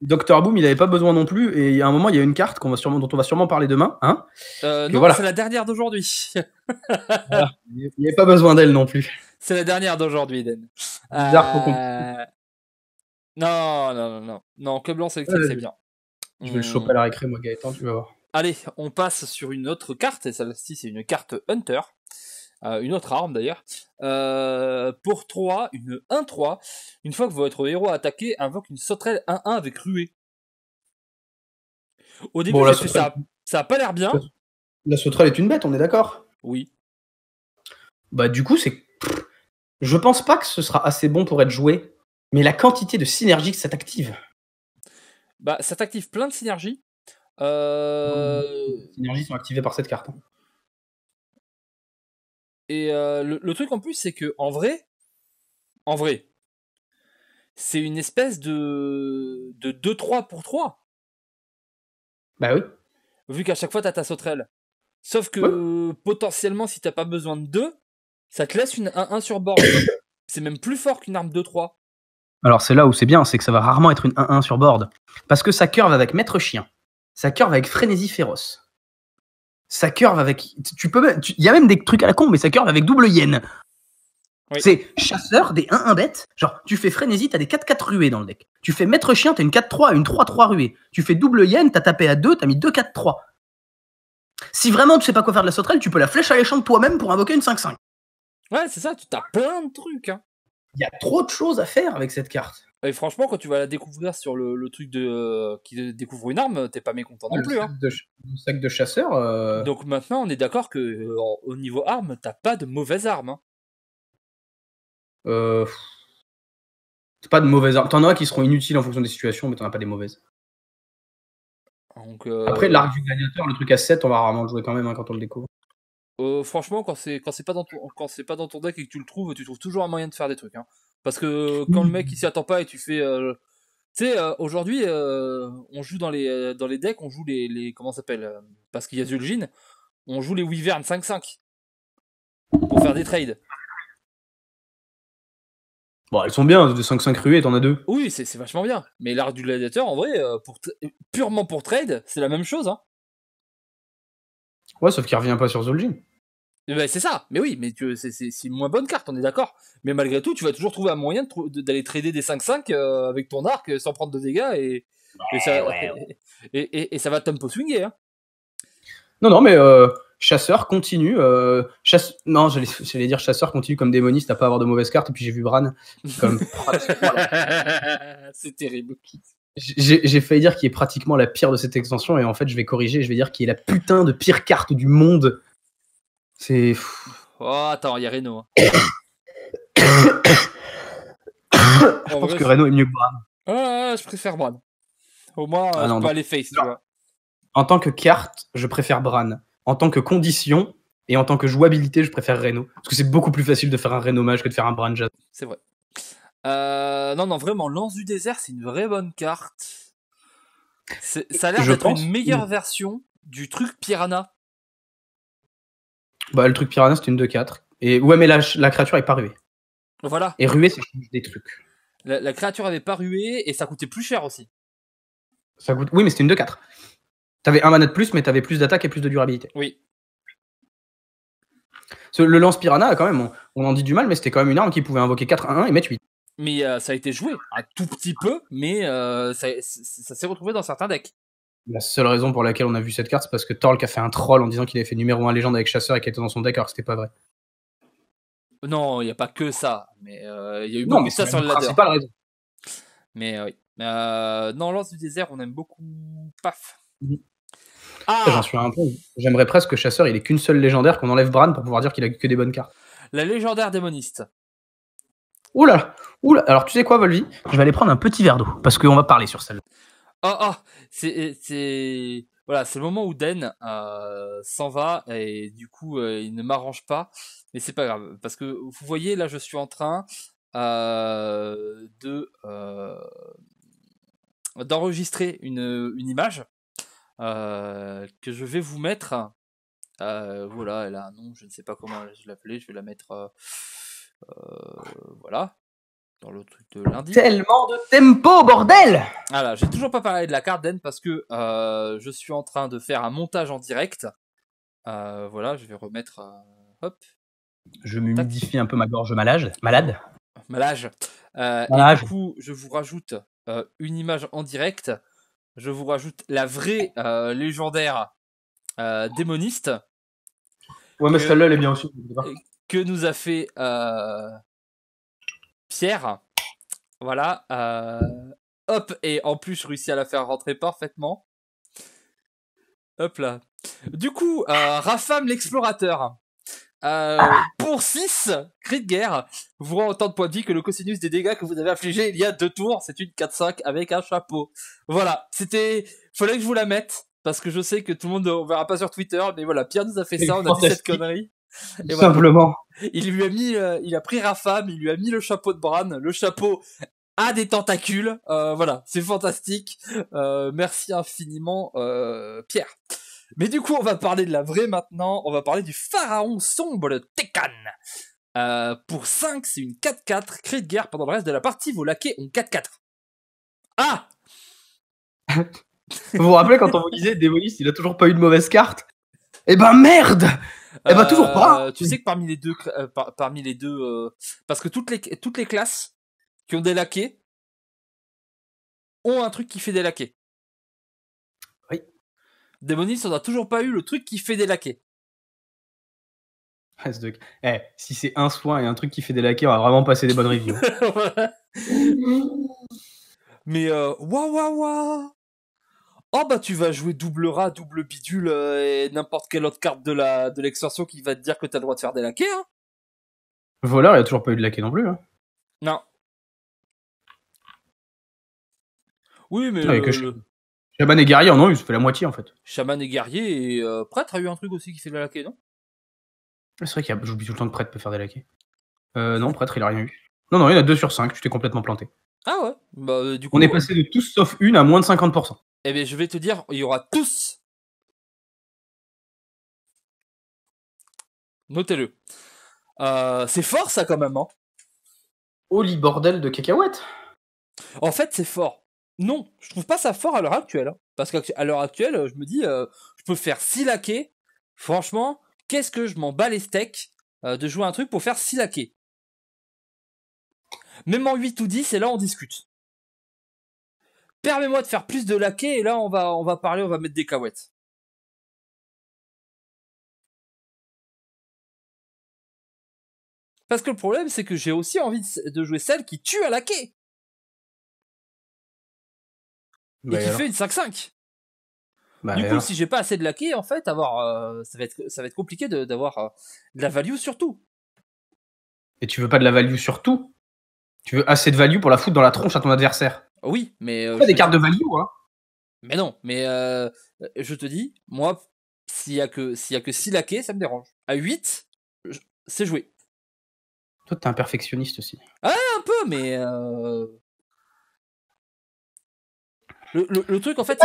Speaker 3: Docteur Boom, il n'avait pas besoin non plus. Et à un moment, il y a une carte qu'on va sûrement, dont on va sûrement parler demain. Hein
Speaker 2: euh, voilà. c'est la dernière d'aujourd'hui.
Speaker 3: Il n'y pas besoin d'elle non plus.
Speaker 2: C'est la dernière d'aujourd'hui, Den. Bizarre, non, non, non, non. Non, que blanc c'est bien. Je vais le choper à la récré, moi, Gaëtan, tu vas voir. Allez, on passe sur une autre carte, et celle-ci, c'est une carte Hunter. Euh, une autre arme d'ailleurs. Euh, pour 3, une 1-3. Une fois que votre héros a attaqué, invoque une sauterelle
Speaker 1: 1-1 avec ruée. Au début, ça, ça a pas l'air bien. La sauterelle est une bête, on est d'accord Oui. Bah, du coup, c'est.
Speaker 3: Je pense pas que ce sera assez bon pour être joué mais la quantité de synergie que ça t'active.
Speaker 2: Bah, ça t'active plein de synergies. Euh...
Speaker 1: Les synergies sont activées par cette carte. Hein.
Speaker 2: Et euh, le, truc en plus, c'est que en vrai, en vrai, c'est une espèce de, de 2-3 pour 3. Bah oui. Vu qu'à chaque fois, t'as ta sauterelle. Sauf que potentiellement, si t'as pas besoin de 2, ça te laisse une 1-1 sur bord. c'est même plus fort qu'une arme 2-3.
Speaker 3: Alors c'est là où c'est bien, c'est que ça va rarement être une 1-1 sur board. Parce que sa curve avec maître chien, sa curve avec frénésie féroce, sa curve avec. Tu peux Il y a même des trucs à la con, mais sa curve avec double Yen. C'est chasseur, des 1-1 bêtes. Genre, tu fais frénésie, t'as des 4-4 ruées dans le deck. Tu fais maître chien, t'as une 4-3, une 3-3 ruée. Tu fais double Yen, t'as tapé à 2, t'as mis 2-4-3. Si vraiment tu sais pas quoi faire de la sauterelle, tu peux la flèche à l'échange toi-même pour invoquer une 5-5. Ouais, c'est ça, tu
Speaker 2: t'as plein de trucs. Hein il y a trop de
Speaker 3: choses à faire avec cette carte.
Speaker 2: Et franchement, quand tu vas la découvrir sur le, truc de euh, qui découvre une arme, t'es pas mécontent non plus. Hein. de, sac de chasseur. Euh, Donc maintenant, on est d'accord que euh, au niveau arme, t'as pas de mauvaises armes. Hein. T'as
Speaker 3: pas de mauvaises armes. T'en as qui seront inutiles en fonction des situations, mais t'en as pas des mauvaises.
Speaker 1: Après, l'arc du gladiateur,
Speaker 3: le truc à 7, on va rarement le jouer quand même hein, quand on le découvre.
Speaker 2: Euh, franchement, quand c'est quand c'est pas dans ton quand c'est pas dans ton deck et que tu le trouves, tu trouves toujours un moyen de faire des trucs. Hein. Parce que quand le mec il s'y attend pas et tu fais, euh, tu sais, euh, aujourd'hui on joue dans les dans les decks, on joue les les comment s'appelle Parce qu'il y a Zul'jin, on joue les Wyvern 5-5 pour faire des trades.
Speaker 1: Bon, elles sont bien, de 5-5 ruées, t'en as deux.
Speaker 2: Oui, c'est vachement bien. Mais l'art du gladiateur, en vrai, pour purement pour trade, c'est la même chose. Hein.
Speaker 3: Ouais, sauf qu'il revient pas sur Zul'jin.
Speaker 2: Bah, c'est ça, mais oui, mais c'est une moins bonne carte, on est d'accord. Mais malgré tout, tu vas toujours trouver un moyen d'aller trader des 5-5 euh, avec ton arc euh, sans prendre de dégâts et, et, ça, va tempo swinger hein. Non,
Speaker 3: non, mais euh, chasseur continue. chasse... Non, j'allais dire chasseur continue comme démoniste à pas avoir de mauvaise carte, Et puis j'ai vu Bran comme.
Speaker 2: c'est terrible.
Speaker 3: J'ai failli dire qu'il est pratiquement la pire de cette extension. Et en fait, je vais corriger. Je vais dire qu'il est la putain de pire carte du monde c'est.
Speaker 2: Oh, attends, il y a Reno. Hein. je pense que Reno est mieux que Bran. Ah, je préfère Bran. Au moins, ah euh, pas les face. Tu vois.
Speaker 3: En tant que carte, je préfère Bran. En tant que condition et en tant que jouabilité, je préfère Reno. Parce que c'est beaucoup plus facile de faire un Reno mage que de faire un Bran Jazz.
Speaker 2: C'est vrai. Euh, non, non, vraiment, Lance du désert, c'est une vraie bonne carte. Ça a l'air d'être une meilleure version du truc Piranha
Speaker 3: bah, le truc Piranha, c'était une 2-4. Et ouais, mais la, créature est pas ruée.
Speaker 2: Voilà. Et rué
Speaker 3: c'est des trucs.
Speaker 2: La, créature avait pas rué et ça coûtait plus cher aussi.
Speaker 3: Ça coûte... Oui, mais c'était une 2-4. T'avais un mana de plus, mais t'avais plus d'attaque et plus de durabilité. Oui. le lance Piranha, quand même, on, en dit du mal, mais c'était quand même une arme qui pouvait invoquer 4 1 et mettre 8.
Speaker 2: Mais euh, ça a été joué un tout petit peu, mais euh, ça s'est retrouvé dans certains decks
Speaker 3: la seule raison pour laquelle on a vu cette carte, c'est parce que Torlk a fait un troll en disant qu'il avait fait numéro 1 légende avec Chasseur et qu'il était dans son deck alors que c'était pas vrai.
Speaker 2: Non, il n'y a pas que ça, mais euh, il y a eu non, mais ça sur le C'est pas la raison. Mais euh, oui. Euh, non, Lance du désert, on aime beaucoup. Paf.
Speaker 1: Mhm. Ah J'en suis un peu.
Speaker 3: J'aimerais presque que Chasseur, il ait qu'une seule légendaire, qu'on enlève Bran pour pouvoir dire qu'il a que des bonnes cartes.
Speaker 2: La légendaire démoniste.
Speaker 3: Oula, oula. Alors tu sais quoi, Volvi Je vais aller prendre un petit verre d'eau parce qu'on va parler
Speaker 2: sur celle-là. Ah, ah c'est, voilà, c'est le moment où Den euh, s'en va et du coup euh, il ne m'arrange pas, mais c'est pas grave parce que vous voyez là je suis en train euh, de d'enregistrer une, une image que je vais vous mettre. voilà, elle a un nom, je ne sais pas comment je l'appelais, je vais la mettre. voilà, dans le truc de lundi. Tellement de
Speaker 1: tempo, bordel
Speaker 2: Voilà, j'ai toujours pas parlé de la carte d'En parce que euh, je suis en train de faire un montage en direct. Euh, voilà, je vais remettre. Euh, hop.
Speaker 3: Je m'humidifie un peu ma gorge malade. Malade.
Speaker 2: Malage. Et du coup, je vous rajoute une image en direct. Je vous rajoute la vraie légendaire démoniste. Ouais, mais celle-là, elle est bien aussi. Que nous a fait Pierre. Voilà. Euh, hop, et en plus, je réussis à la faire rentrer parfaitement. Hop là. Du coup, euh, Rafam l'explorateur. Euh, pour 6, cri de guerre, vous rend autant de points de vie que le cosinus des dégâts que vous avez infligés il y a deux tours. C'est une 4-5 avec un chapeau. Voilà, c'était. Fallait que je vous la mette, parce que je sais que tout le monde, on verra pas sur Twitter, mais voilà, Pierre nous a fait ça, on a fait cette connerie. Simplement. Il lui a mis, euh, il a pris Rafa, il lui a mis le chapeau de Bran. Le chapeau a des tentacules. Euh, voilà, c'est fantastique. Euh, merci infiniment, Pierre. Mais du coup, on va parler de la vraie maintenant. On va parler du pharaon sombre Tekan. pour 5, c'est une 4-4. Cré de guerre pendant le reste de la partie. Vos laquais ont 4-4. Ah Vous vous rappelez quand on vous disait Démonis, il a toujours pas eu de mauvaise carte
Speaker 1: Eh ben merde
Speaker 2: eh ben toujours pas. Euh, tu sais que parmi les deux, euh, parmi les deux, euh, parce que toutes les toutes les classes qui ont des laquais ont un truc qui fait des laquais. Oui. Démoniste, on n'a toujours pas eu le truc qui fait des laquais.
Speaker 1: Eh, si c'est un soin et un truc qui fait des
Speaker 2: laquais, on va
Speaker 3: vraiment passer des bonnes reviews.
Speaker 2: Mais waouh, waouh, waouh oh bah tu vas jouer double rat, double bidule euh, et n'importe quelle autre carte de la de l'extension qui va te dire que t'as le droit de faire des laquais. Hein.
Speaker 1: Voleur, il a toujours pas eu de laquais non plus. Hein.
Speaker 2: Non. Oui, mais.
Speaker 3: Chaman et guerrier, non, il fait la moitié en fait.
Speaker 2: Chaman et guerrier et euh, prêtre a eu un truc aussi qui fait de la laquais, non
Speaker 3: C'est vrai qu'il a... j'oublie tout le temps que prêtre peut faire des laquais. Euh, non, prêtre, il a rien eu. Non, non, il y en a deux sur 5, tu t'es complètement planté.
Speaker 2: Ah ouais bah,
Speaker 3: du coup, On est passé de tous sauf
Speaker 1: une à moins de 50%.
Speaker 2: Eh bien, je vais te dire, il y aura tous. Notez-le. Euh, c'est fort, ça, quand même. Hein. Holy bordel de cacahuètes. En fait, c'est fort. Non, je trouve pas ça fort à l'heure actuelle. Hein. Parce qu'à l'heure actuelle, je me dis, euh, je peux faire 6 laquais Franchement, qu'est-ce que je m'en bats les steaks euh, de jouer un truc pour faire 6 laquais
Speaker 1: Même en 8 ou 10, et là on discute. Permets-moi de faire plus de laquais et là on va on va parler, on va mettre des cahuètes. Parce que le problème, c'est que j'ai aussi envie de jouer celle qui tue à laquais. et bah, qui fait une 5-5. Bah, du coup, si j'ai pas assez de laquais, en fait, avoir, euh,
Speaker 2: ça, va être, compliqué d'avoir de, euh, de, la value sur tout.
Speaker 1: Et tu veux pas de
Speaker 3: la value sur tout Tu veux assez de value pour la foutre dans la tronche à ton adversaire oui, mais. Euh, pas des cartes
Speaker 2: de value, hein Mais non, mais euh, je te dis, moi, s'il y a que s'il y a que 6 laquais, ça me dérange. À 8, c'est joué. Toi, t'es un perfectionniste aussi. Ah, un peu, mais. Euh, le, truc, en fait,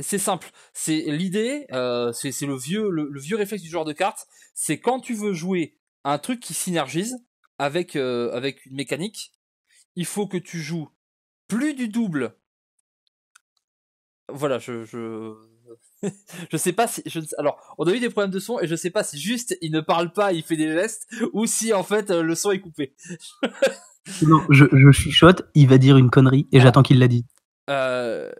Speaker 2: c'est simple. C'est l'idée, euh, c'est le vieux, le, vieux réflexe du joueur de cartes. C'est quand tu veux jouer un truc qui synergise avec, avec une mécanique, il faut que tu joues plus du double. Voilà, je je je sais pas si je, alors on a eu des problèmes de son et je sais pas si juste il ne parle pas, il fait des gestes ou si en fait euh, le son est coupé.
Speaker 3: non, je, je, chuchote, il va dire une connerie et ah. j'attends qu'il la dit.
Speaker 2: Euh,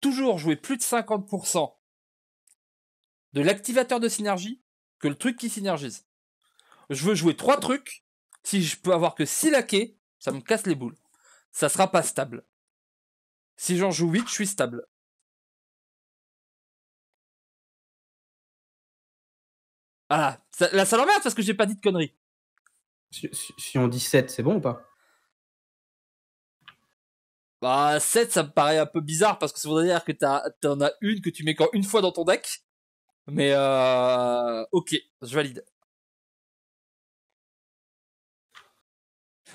Speaker 2: toujours jouer plus de 50% de l'activateur de synergie que le truc qui synergise. Je veux jouer trois trucs. Si
Speaker 1: je peux avoir que 6 laquais, ça me casse les boules ça sera pas stable. Si j'en joue 8, je suis stable. Ah, là ça l'emmerde parce que j'ai pas dit de conneries. Si, on dit 7, c'est bon ou pas Bah 7 ça me
Speaker 2: paraît un peu bizarre parce que ça voudrait dire que t'en as, as une que tu mets quand une fois dans ton deck. Mais euh, ok, je valide.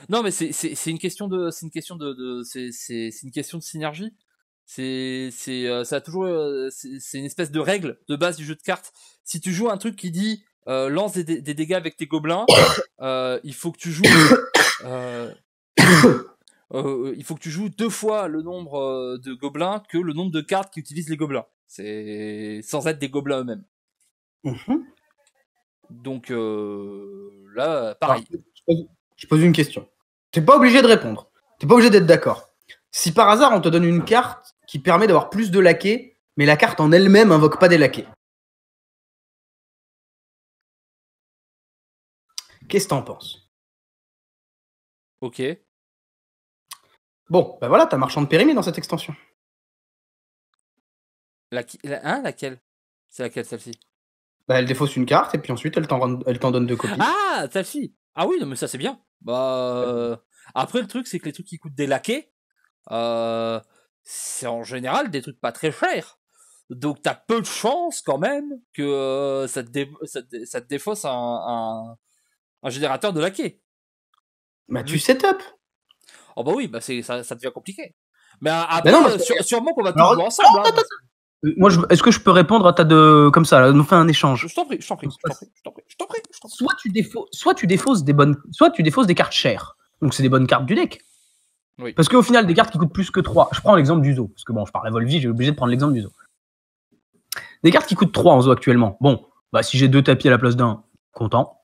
Speaker 2: Non, mais c'est une question de, c'est une question de, c'est une question de synergie. C'est c'est euh, ça a toujours, euh, c'est une espèce de règle de base du jeu de cartes. Si tu joues un truc qui dit euh, lance des, des, dégâts avec tes gobelins, il faut que tu joues. il faut que tu joues deux fois le nombre de gobelins que le nombre de cartes qui utilisent les gobelins. C'est sans être des gobelins eux-mêmes. Mhm. Donc là, pareil. je pose, une question. T'es pas obligé de répondre. T'es pas obligé d'être d'accord. Si par hasard on te donne une
Speaker 1: carte qui permet d'avoir plus de laquais, mais la carte en elle-même invoque pas des laquais. Qu'est-ce que t'en penses Ok. Bon, ben voilà, t'as marchand de périmée dans cette extension. hein, laquelle C'est laquelle celle-ci bah, elle défausse une carte et puis ensuite elle t'en, elle t'en donne deux copies.
Speaker 2: Ah, celle-ci Ah oui, non, mais ça c'est bien. Bah, euh, Après, le truc, c'est que les trucs qui coûtent des laquais, euh, c'est en général des trucs pas très chers. Donc t'as peu de chance quand même que euh, ça, te ça, défausse un, générateur de laquais. Bah mmh. tu setup Oh bah oui, bah c'est, ça, ça devient compliqué. Mais bah après, sûrement qu'on va tout jouer ensemble. Hein,
Speaker 3: est-ce que je peux répondre à ta de comme ça nous fait un échange. Je t'en prie, je t'en prie, je t'en prie, Soit tu défausses, soit tu défausses des bonnes, soit tu défausses des cartes chères. Donc c'est des bonnes cartes du deck. Oui. Parce qu'au final, des cartes qui coûtent plus que 3. Je prends l'exemple du zoo parce que bon, je parle à Volvi, j'ai obligé de prendre l'exemple du zoo. Des cartes qui coûtent 3 en zoo actuellement. Bon, bah si j'ai deux tapis à la place d'un, content.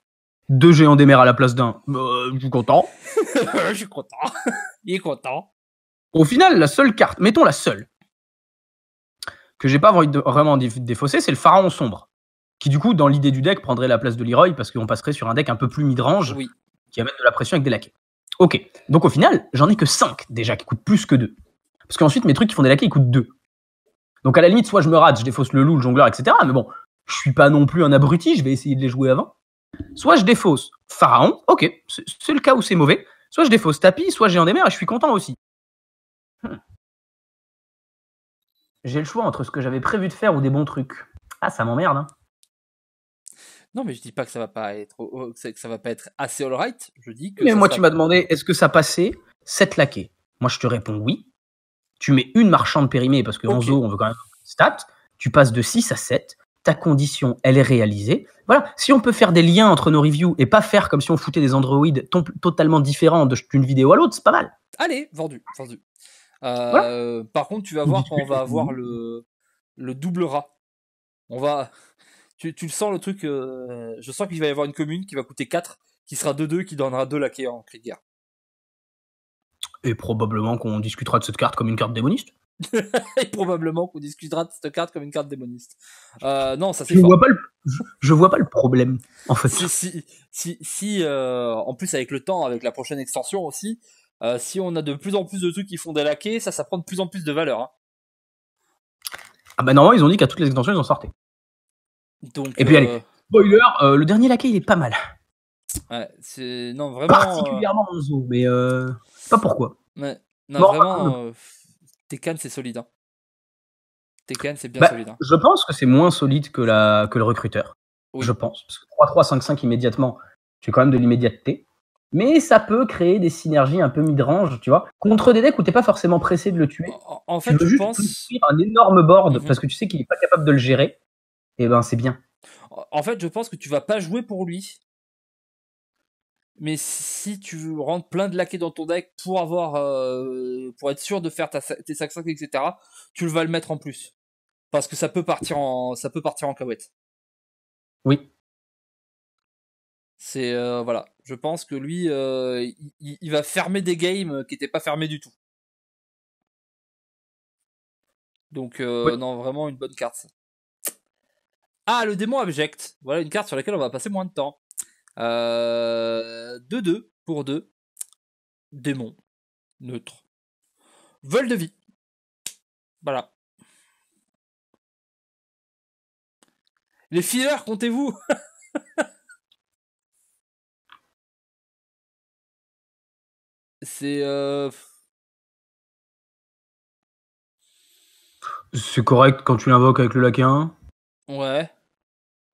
Speaker 3: Deux géants des mers à la place d'un, bah, je suis content.
Speaker 2: je suis content. Il est content.
Speaker 3: Au final, la seule carte, mettons la seule, que j'ai pas vraiment défausser c'est le pharaon sombre, qui du coup, dans l'idée du deck, prendrait la place de Leroy parce qu'on passerait sur un deck un peu plus midrange, oui. qui amène de la pression avec des laquais. Ok, donc au final, j'en ai que 5 déjà, qui coûtent plus que 2. Parce qu'ensuite, mes trucs qui font des laquais, ils coûtent 2. Donc à la limite, soit je me rate, je défausse le loup, le jongleur, etc. Mais bon, je suis pas non plus un abruti, je vais essayer de les jouer avant. Soit je défausse Pharaon, ok, c'est le cas où c'est mauvais. Soit je défausse tapis, soit j'ai en des et je suis content aussi. Hmm j'ai le choix entre ce que j'avais prévu de faire ou des bons trucs. Ah, ça m'emmerde. Hein.
Speaker 2: Non, mais je dis pas que ça va pas être, que ça va pas être assez all right. Je dis que. Mais moi, tu m'as
Speaker 3: demandé, est-ce que ça passait cette laquée Moi, je te réponds oui. Tu mets une marchande périmée parce que okay. on veut quand même stat. Tu passes de 6 à 7. Ta condition, elle est réalisée. Voilà. Si on peut faire des liens entre nos reviews et pas faire comme si on foutait des androïdes totalement différents d'une vidéo à l'autre, c'est pas mal.
Speaker 2: Allez, vendu, vendu. Euh, par contre, tu vas voir qu'on va avoir le, le double rat. On va. Tu, le sens le truc. Euh, je sens qu'il va y avoir une commune qui va coûter 4, qui sera 2-2, qui donnera 2 la en cri de guerre.
Speaker 3: Et probablement qu'on discutera de cette carte comme une carte démoniste.
Speaker 2: et probablement qu'on discutera de cette carte comme une carte démoniste. Euh, non, ça je
Speaker 3: vois pas le, problème en fait.
Speaker 2: Si, si, en plus avec le temps, avec la prochaine extension aussi, euh, si on a de plus en plus de trucs qui font des laquais, ça, ça prend de plus en plus de valeur. Hein.
Speaker 3: Ah bah normalement, ils ont dit qu'à toutes les extensions, ils en sortaient.
Speaker 2: Donc, Et puis allez,
Speaker 3: spoiler, euh, euh, le dernier laquais, il est pas mal.
Speaker 2: Ouais, c'est... Non, vraiment... Particulièrement
Speaker 3: en zoo, mais pas pourquoi.
Speaker 2: Non, vraiment, Tekken, c'est solide. Hein. Tekken, c'est bien bah, solide. Hein. Je
Speaker 3: pense que c'est moins solide que, la... que le recruteur. Je pense. Parce que 3-3-5-5 immédiatement, tu quand même de l'immédiateté mais ça peut créer des synergies un peu midrange, tu vois, contre des decks où t'es pas forcément pressé de le tuer. En fait, tu je pense un énorme board mhm. parce que tu sais qu'il est pas capable de le gérer. Et eh ben c'est bien.
Speaker 2: En fait, je pense que tu vas pas jouer pour lui. Mais si tu rentres plein de laquais dans ton deck pour avoir, euh, pour être sûr de faire ta, tes sacs etc., tu le vas le mettre en plus, parce que ça peut partir en, ça peut partir en
Speaker 1: Oui, c'est euh, voilà, je pense que lui, euh, il, va fermer des games euh, qui n'étaient pas fermés du tout.
Speaker 2: Donc euh, non, vraiment une bonne carte. Ah, le démon abject. Voilà une carte sur laquelle on va passer moins de temps. 2-2 pour
Speaker 1: 2. Démon. Neutre. Vol de vie. Voilà. Les fillers, comptez-vous c'est. Euh, c'est correct quand tu l'invoques avec le laquin. Ouais.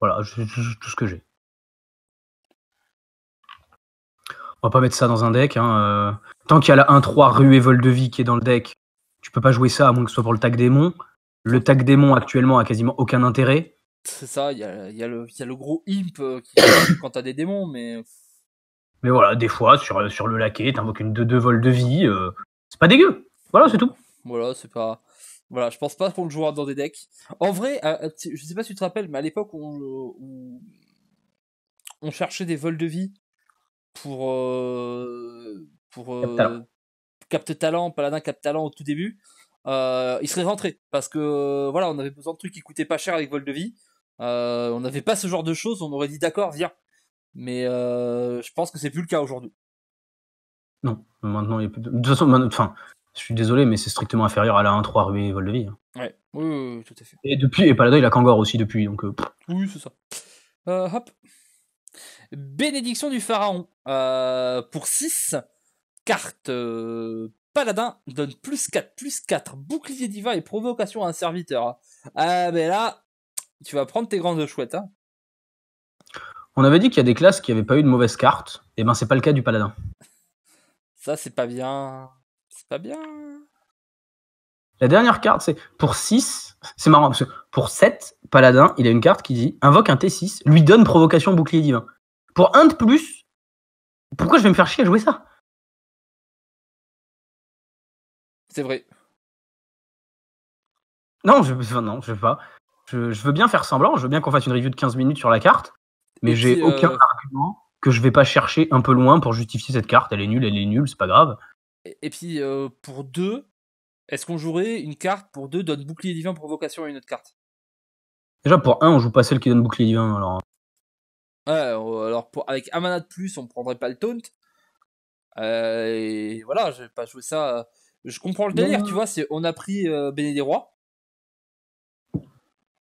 Speaker 1: Voilà, c'est tout ce que j'ai. On va pas
Speaker 3: mettre ça dans un deck. Hein, euh. tant qu'il y a la 1-3 rue et vol de vie qui est dans le deck, tu peux pas jouer ça à moins que ce soit pour le tag démon. Le tag démon actuellement a quasiment aucun intérêt.
Speaker 2: C'est ça, il y a, le gros imp euh, quand t'as des démons, mais mais voilà, des fois, sur, sur le laquet, t'invoques une de deux vols de vie. Euh, c'est pas dégueu. Voilà, c'est tout. Voilà, c'est pas. Voilà, je pense pas qu'on le jouera dans des decks. En vrai, euh, euh, je sais pas si tu te rappelles, mais à l'époque où, on, cherchait des vols de vie pour. pour capte talent, paladin capte talent au tout début, il serait rentré parce que voilà, on avait besoin de trucs qui coûtaient pas cher avec vol de vie. on n'avait pas ce genre de choses, on aurait dit d'accord, viens mais euh, je pense que c'est plus le cas aujourd'hui.
Speaker 3: Non, maintenant il n'y a plus de. toute façon, je suis désolé, mais c'est strictement inférieur à la 1-3 ruine et Vol de Vie. Hein.
Speaker 2: Ouais, oui, tout à fait. Et depuis, et
Speaker 3: Paladin, il a Kangor aussi depuis, donc. Euh,
Speaker 2: oui, c'est ça. Euh, hop. Bénédiction du Pharaon. pour 6 cartes, Paladin donne plus 4, plus 4, bouclier divin et provocation à un serviteur. Hein. Ah, ben là, tu vas prendre tes grandes chouettes. Hein.
Speaker 3: On avait dit qu'il y a des classes qui n'avaient pas eu de mauvaise carte. Et eh ben, c'est pas le cas du paladin.
Speaker 2: Ça, c'est pas bien. C'est pas bien.
Speaker 3: La dernière carte, c'est pour 6. C'est marrant parce que pour 7, paladin, il a une carte qui dit invoque
Speaker 1: un T6, lui donne provocation bouclier divin. Pour un de plus, pourquoi je vais me faire chier à jouer ça C'est vrai. Non, je, non, je veux pas. Je, je veux bien faire semblant, je veux bien qu'on fasse une review de
Speaker 3: 15 minutes sur la carte, mais j'ai aucun euh,
Speaker 2: argument
Speaker 3: que je vais pas chercher un peu loin pour justifier cette carte. Elle est nulle, elle est nulle, c'est pas grave.
Speaker 2: Et, puis euh, pour deux, est-ce qu'on jouerait une carte pour deux donne bouclier divin provocation à une autre carte
Speaker 3: Déjà pour un, on joue pas celle qui donne bouclier
Speaker 1: divin alors.
Speaker 2: Ouais, alors euh, pour, avec un mana de plus, on prendrait pas le taunt. et voilà, je vais pas jouer ça. Je comprends le délire, tu vois. C'est on a pris euh, Rois.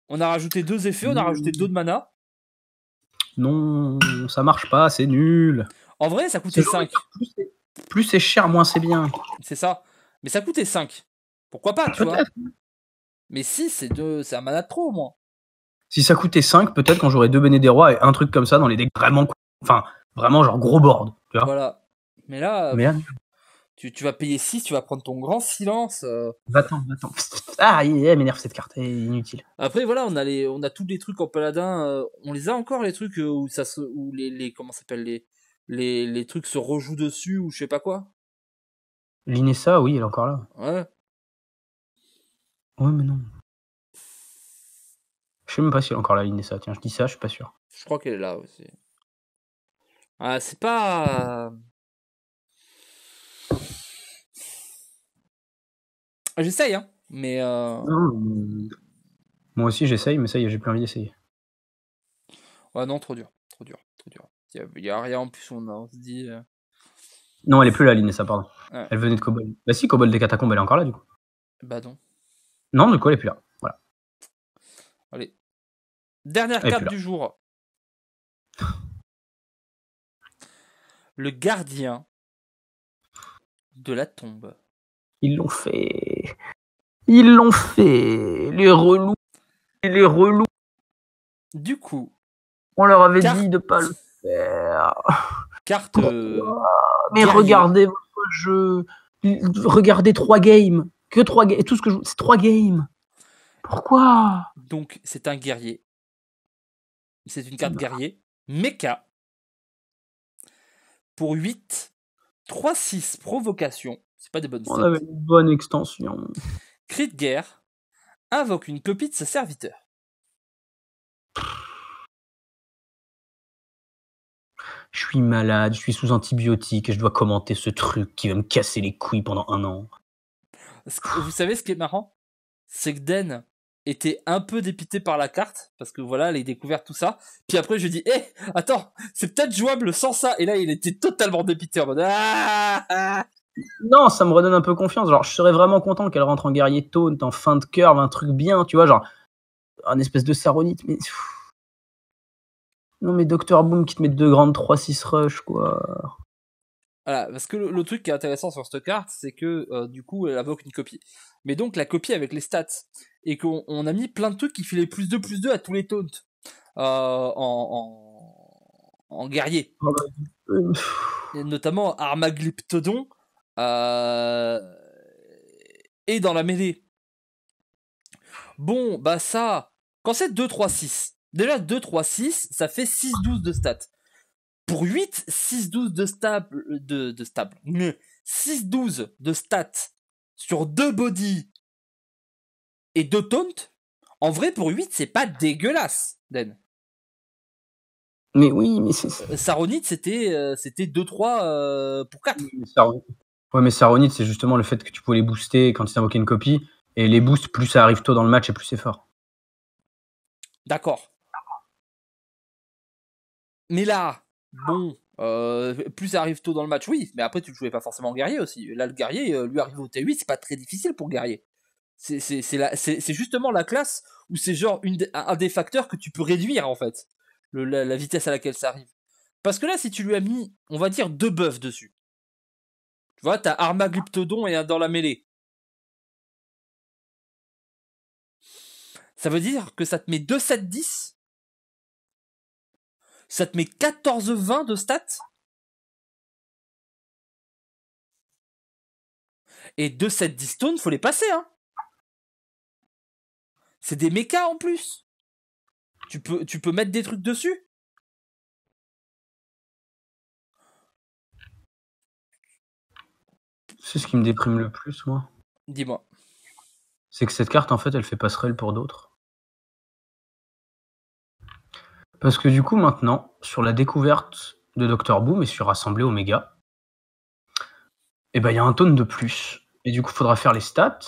Speaker 2: On a rajouté deux effets, on a mmh. rajouté deux de mana
Speaker 3: non, ça marche pas, c'est nul.
Speaker 2: En vrai, ça coûtait 5. Plus c'est cher, moins c'est bien. C'est ça. Mais ça coûtait 5. Pourquoi pas, tu vois Mais si c'est deux... un mana de trop, moi.
Speaker 3: Si ça coûtait 5, peut-être quand j'aurais deux Benet des Rois et un truc comme ça dans les decks vraiment. Enfin, vraiment genre gros board.
Speaker 2: voilà. Mais là. Mais là tu, vas payer 6, tu vas prendre ton grand silence. Euh. Va-t'en,
Speaker 3: va-t'en. Ah, elle m'énerve cette carte, est inutile.
Speaker 2: Après, voilà, on a, les, on a tous les trucs en paladin. Euh, on les a encore, les trucs euh, où, ça se, où les, les. Comment s'appelle les, les, les trucs se rejouent dessus ou je sais pas quoi
Speaker 3: L'Inessa, oui, elle est encore là. Ouais. Ouais, mais non. Je sais même pas si elle est encore là, l'Inessa. Tiens, je dis ça,
Speaker 2: je suis pas sûr. Je crois qu'elle est là aussi. Ah, c'est pas. J'essaye, hein, euh, mais.
Speaker 3: Moi aussi, j'essaye, mais ça y est, j'ai plus envie d'essayer.
Speaker 2: Ouais, non, trop dur. Trop dur. Trop dur. Il n'y a, rien en plus, on, on se dit. Euh,
Speaker 3: non, elle est plus là, ça pardon. Elle venait de Cobol. Bah si, Cobol des Catacombes, elle est encore là, du coup.
Speaker 2: Bah non.
Speaker 1: Non, du coup, elle est plus là. Voilà. Allez. Dernière carte du jour. Le gardien de la tombe. Ils l'ont fait. Ils l'ont fait. Les relous. Les relous.
Speaker 2: Du coup.
Speaker 3: On leur avait dit de pas le faire. Carte. Euh, Mais regardez votre jeu. Regardez trois games. Que trois games. Tout ce que je...
Speaker 1: C'est trois games. Pourquoi
Speaker 2: Donc, c'est un guerrier. C'est une carte guerrier. Mecha. Pour 8, 3-6 provocation. C'est pas des bonnes On avait
Speaker 1: une bonne extension. invoque une copie de sa serviteur. Je suis malade, je suis sous antibiotiques et je
Speaker 3: dois commenter ce truc qui va me casser les couilles pendant un an.
Speaker 2: vous savez ce qui est marrant C'est que Den était un peu dépité par la carte, parce que voilà, elle a découvert tout ça. Puis après, je dis, hé, eh, attends, c'est peut-être jouable sans ça. Et là, il était totalement dépité en mode, ah, ah,
Speaker 3: non, ça me redonne un peu confiance. Genre, je serais vraiment content qu'elle rentre en guerrier taunt, en fin de curve, un truc bien, tu vois, genre, un espèce de saronite, mais. Non, mais Docteur Boom qui te met deux grandes 3-6 rush, quoi.
Speaker 2: Voilà, parce que le, truc qui est intéressant sur cette carte, c'est que euh, du coup, elle invoque une copie. Mais donc, la copie avec les stats. Et qu'on a mis plein de trucs qui filaient plus 2, plus 2 à tous les taunts. Euh, en, guerrier. Oh, bah, euh, notamment Armaglyptodon euh, et dans la mêlée. Bon, bah ça, quand c'est 2-3-6, déjà 2-3-6, ça fait 6-12 de stats. Pour 8, 6-12 de stable, de, de stable. 6-12 de stats sur 2 body et 2 taunt. en vrai, pour 8, c'est pas dégueulasse, Den.
Speaker 1: Mais oui, mais c'est ça.
Speaker 2: Euh, Saronite, c'était 2-3 euh, pour 4.
Speaker 3: Ouais, mais Saronite c'est justement le fait que tu pouvais les booster quand ils invoquais une copie. Et
Speaker 1: les boosts, plus ça arrive tôt dans le match et plus c'est fort.
Speaker 2: D'accord. Mais là, bon, euh, plus ça arrive tôt dans le match, oui. Mais après, tu ne jouais pas forcément guerrier aussi. Là, le guerrier, euh, lui arrive au T8, c'est pas très difficile pour guerrier. C'est justement la classe où c'est genre une, un des facteurs que tu peux réduire en fait, la, la vitesse à laquelle ça arrive. Parce que là, si tu lui as mis, on va dire, deux buffs dessus,
Speaker 1: tu vois, t'as Armaglyptodon et un dans la mêlée. Ça veut dire que ça te met 2 7 10 Ça te met 14-20 de stats Et 2 7 10 stones, faut les passer, hein C'est des mechas en plus tu peux, tu peux mettre des trucs dessus C'est ce qui me déprime le plus, moi. Dis-moi. C'est que cette carte, en fait, elle fait passerelle pour d'autres.
Speaker 3: Parce que du coup, maintenant, sur la découverte de Dr. Boom et sur Assemblée Omega, eh ben, il y a un tonne de plus. Et du coup, il faudra faire les stats.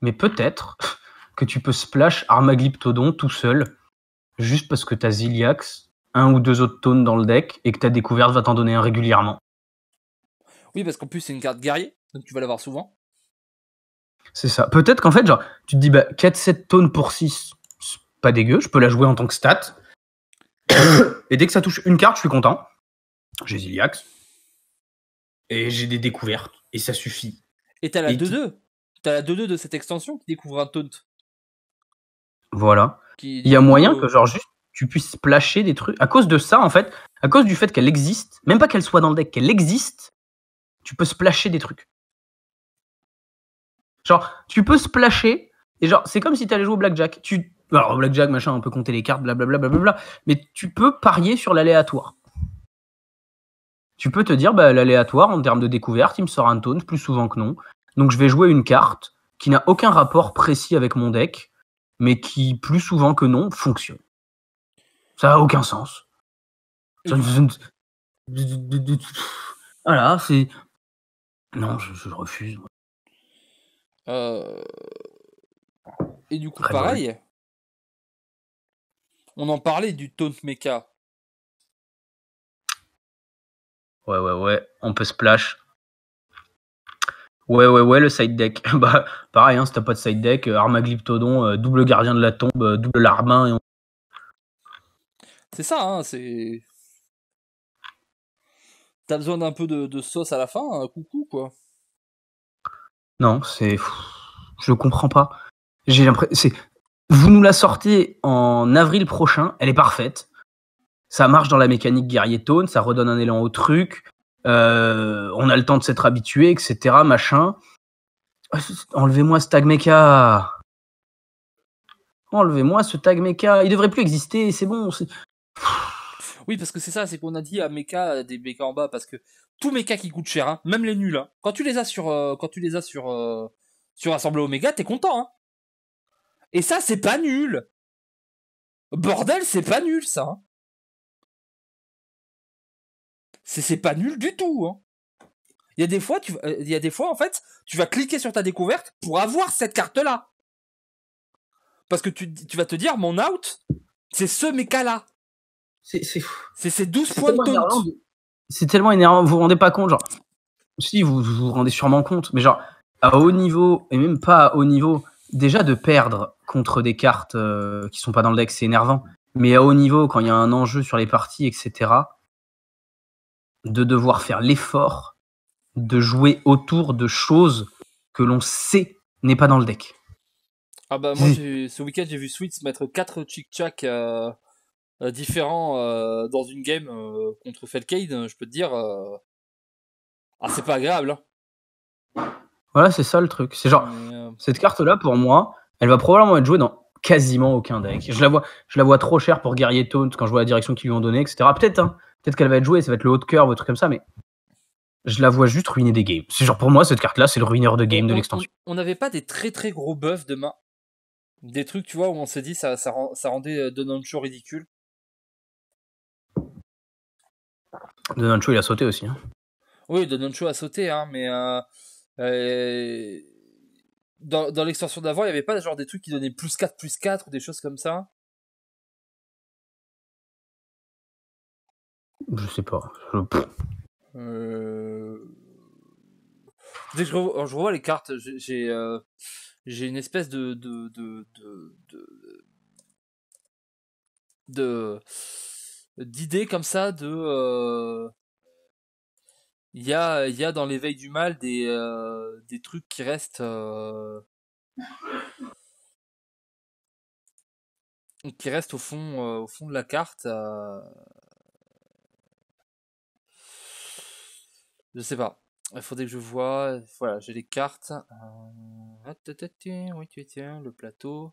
Speaker 3: Mais peut-être que tu peux splash Armaglyptodon tout seul, juste parce que tu as Ziliax, un ou deux autres tonnes dans le deck, et que ta découverte va t'en donner un régulièrement.
Speaker 2: Oui, parce qu'en plus, c'est une carte guerrier, donc tu vas l'avoir souvent.
Speaker 1: C'est ça. Peut-être
Speaker 3: qu'en fait, genre, tu te dis, bah, 4-7 tonnes pour 6, c'est pas dégueu, je peux la jouer en tant que stat. et dès que ça touche une carte, je suis content. J'ai Ziliax. Et j'ai des découvertes. Et ça suffit.
Speaker 2: Et t'as la 2-2. T'as la 2-2 de cette extension qui découvre un taunt.
Speaker 3: Voilà. Il y a moyen euh, que, genre, juste tu puisses splasher des trucs. À cause de ça, en fait, à cause du fait qu'elle existe, même pas qu'elle soit dans le deck, qu'elle existe, tu peux splasher des trucs. Genre, tu peux splasher, et genre, c'est comme si tu allais jouer au blackjack. Tu, alors, blackjack, machin, on peut compter les cartes, blablabla, bla. mais tu peux parier sur l'aléatoire. Tu peux te dire, bah, l'aléatoire, en termes de découverte, il me sort un taunt plus souvent que non. Donc, je vais jouer une carte qui n'a aucun rapport précis avec mon deck, mais qui, plus souvent que non, fonctionne.
Speaker 1: Ça n'a aucun sens. Mmh. Voilà, c'est. Non, ah. je, refuse. Euh, et du coup, ah, bah pareil, on en parlait du Taunt Mecha. Ouais, ouais, ouais, on peut splash. Ouais, ouais, ouais, le side deck. bah, pareil, hein, si t'as
Speaker 3: pas de side deck, euh, armaglyptodon, euh, double gardien de la tombe, double larbin. Et on...
Speaker 2: C'est ça, hein, c'est. T'as besoin d'un peu de, sauce à la fin, un coucou quoi.
Speaker 1: Non, c'est. Je
Speaker 3: comprends pas. J'ai l'impression. Vous nous la sortez en avril prochain, elle est parfaite. Ça marche dans la mécanique guerrier tone, ça redonne un élan au truc. Euh, on a le temps de s'être habitué, etc. Machin. Euh, enlevez-moi ce tag mecha. Enlevez-moi ce tag mecha. Il devrait plus exister, c'est bon.
Speaker 2: Oui, parce que c'est ça, c'est qu'on a dit à Mecha euh, des Mecha en bas, parce que tous Mecha qui coûtent cher, hein, même les nuls, hein. quand tu les as sur, euh, quand tu les as sur, euh, Assemblée Omega, t'es
Speaker 1: content. Hein. Et ça, c'est pas nul. Bordel, c'est pas nul ça. C'est pas nul du tout.
Speaker 2: Il y a des fois, il y a des fois en fait, tu vas cliquer sur ta découverte pour avoir cette carte là. Parce que tu, tu vas te dire, mon out, c'est ce méca là. C'est c'est 12
Speaker 3: points de C'est tellement énervant, vous vous rendez pas compte, genre. Si, vous, vous rendez sûrement compte, mais genre, à haut niveau, et même pas à haut niveau, déjà de perdre contre des cartes euh, qui sont pas dans le deck, c'est énervant. Mais à haut niveau, quand il y a un enjeu sur les parties, etc., de devoir faire l'effort de jouer autour de choses que l'on sait n'est pas dans le deck.
Speaker 2: Ah bah moi, mmh. ce week-end, j'ai vu Sweets mettre 4 chick euh, différent euh, dans une game euh, contre Felcade, je peux te dire, ah, c'est pas agréable.
Speaker 3: Hein. Voilà, c'est ça le truc. C'est genre, cette carte-là, pour moi, elle va probablement être jouée dans quasiment aucun deck. Je la vois, je la vois trop chère pour Guerrier Taunt quand je vois la direction qu'ils lui ont donnée, etc. Peut-être, hein. peut-être qu'elle va être jouée, ça va être le haut de cœur ou truc comme ça, mais je la vois juste ruiner des games. C'est genre pour moi cette carte-là, c'est le ruineur de game de l'extension.
Speaker 2: On n'avait pas des très très gros buffs de main, des trucs tu vois où on s'est dit ça, ça, ça rendait Donancho ridicule.
Speaker 1: Donancho, il a sauté aussi. Hein.
Speaker 2: Oui, Donancho a sauté, hein, mais euh, euh, dans, dans l'extension d'avant, il n'y avait pas genre des trucs qui donnaient plus 4, plus 4 ou des choses comme ça
Speaker 1: Je sais pas. Je... Euh,
Speaker 2: dès que je, revois, les cartes, j'ai une espèce de, de, de, de d'idées comme ça de euh, il y a il y dans l'éveil du mal des euh, des trucs qui restent euh, qui restent au fond au fond de la carte je sais pas il faudrait que je vois. Voilà, j'ai les cartes. Oui, tu tiens, le plateau.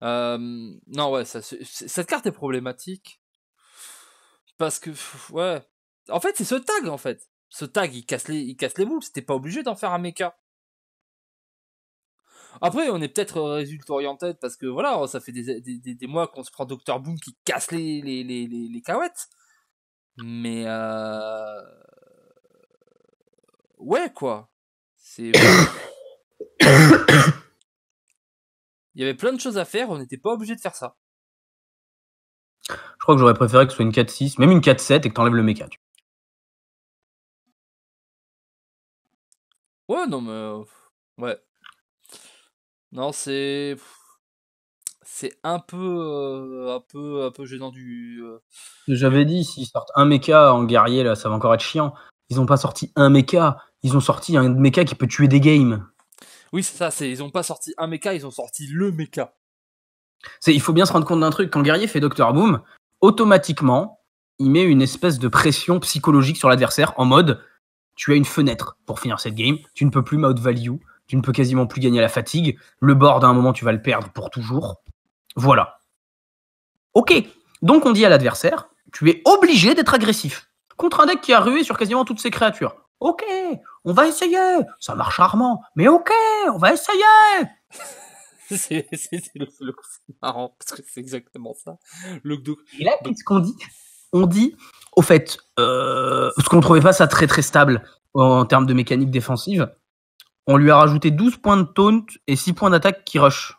Speaker 2: Non, ouais, ça, cette carte est problématique. Parce que, ouais. En fait, c'est ce tag, en fait. Ce tag, il casse les, il casse les boules. C'était pas obligé d'en faire un mecha. Après, on est peut-être euh, résultat orienté parce que voilà, ça fait des, des, mois qu'on se prend Docteur Boom qui casse les, les, les, Mais euh... ouais quoi. C'est
Speaker 1: Il y avait plein de choses à faire, on n'était pas obligé de faire ça crois que j'aurais préféré que ce soit une 4-6, même une 4-7 et que t'enlèves le mecha, Ouais, non, mais. Euh, ouais.
Speaker 2: Non, c'est. C'est un peu. Euh, un peu. Un peu gênant du. Euh,
Speaker 3: j'avais dit, s'ils sortent un mecha en guerrier, là, ça va encore être chiant. Ils ont pas sorti un mecha. ils ont sorti un mecha qui peut tuer des games.
Speaker 2: Oui, c'est ça, ils ont pas sorti un mecha, ils ont sorti le mecha. C'est, il faut bien se rendre compte d'un truc. Quand Guerrier fait Docteur Boom,
Speaker 3: automatiquement, il met une espèce de pression psychologique sur l'adversaire en mode tu as une fenêtre pour finir cette game, tu ne peux plus m'outvaluer value, tu ne peux quasiment plus gagner à la fatigue, le board à un moment tu vas le perdre pour toujours. Voilà. Ok, donc on dit à l'adversaire, tu es obligé d'être agressif. Contre un deck qui a rué sur quasiment toutes ses créatures. Ok, on va essayer, ça marche rarement, mais ok,
Speaker 2: on va essayer c'est marrant parce que c'est exactement ça. et là, qu'est-ce
Speaker 3: qu'on dit On dit, au fait,
Speaker 2: euh, ce qu'on trouvait
Speaker 3: pas ça très très stable en, termes de mécanique défensive, on lui a rajouté 12 points de taunt et 6 points d'attaque qui rush.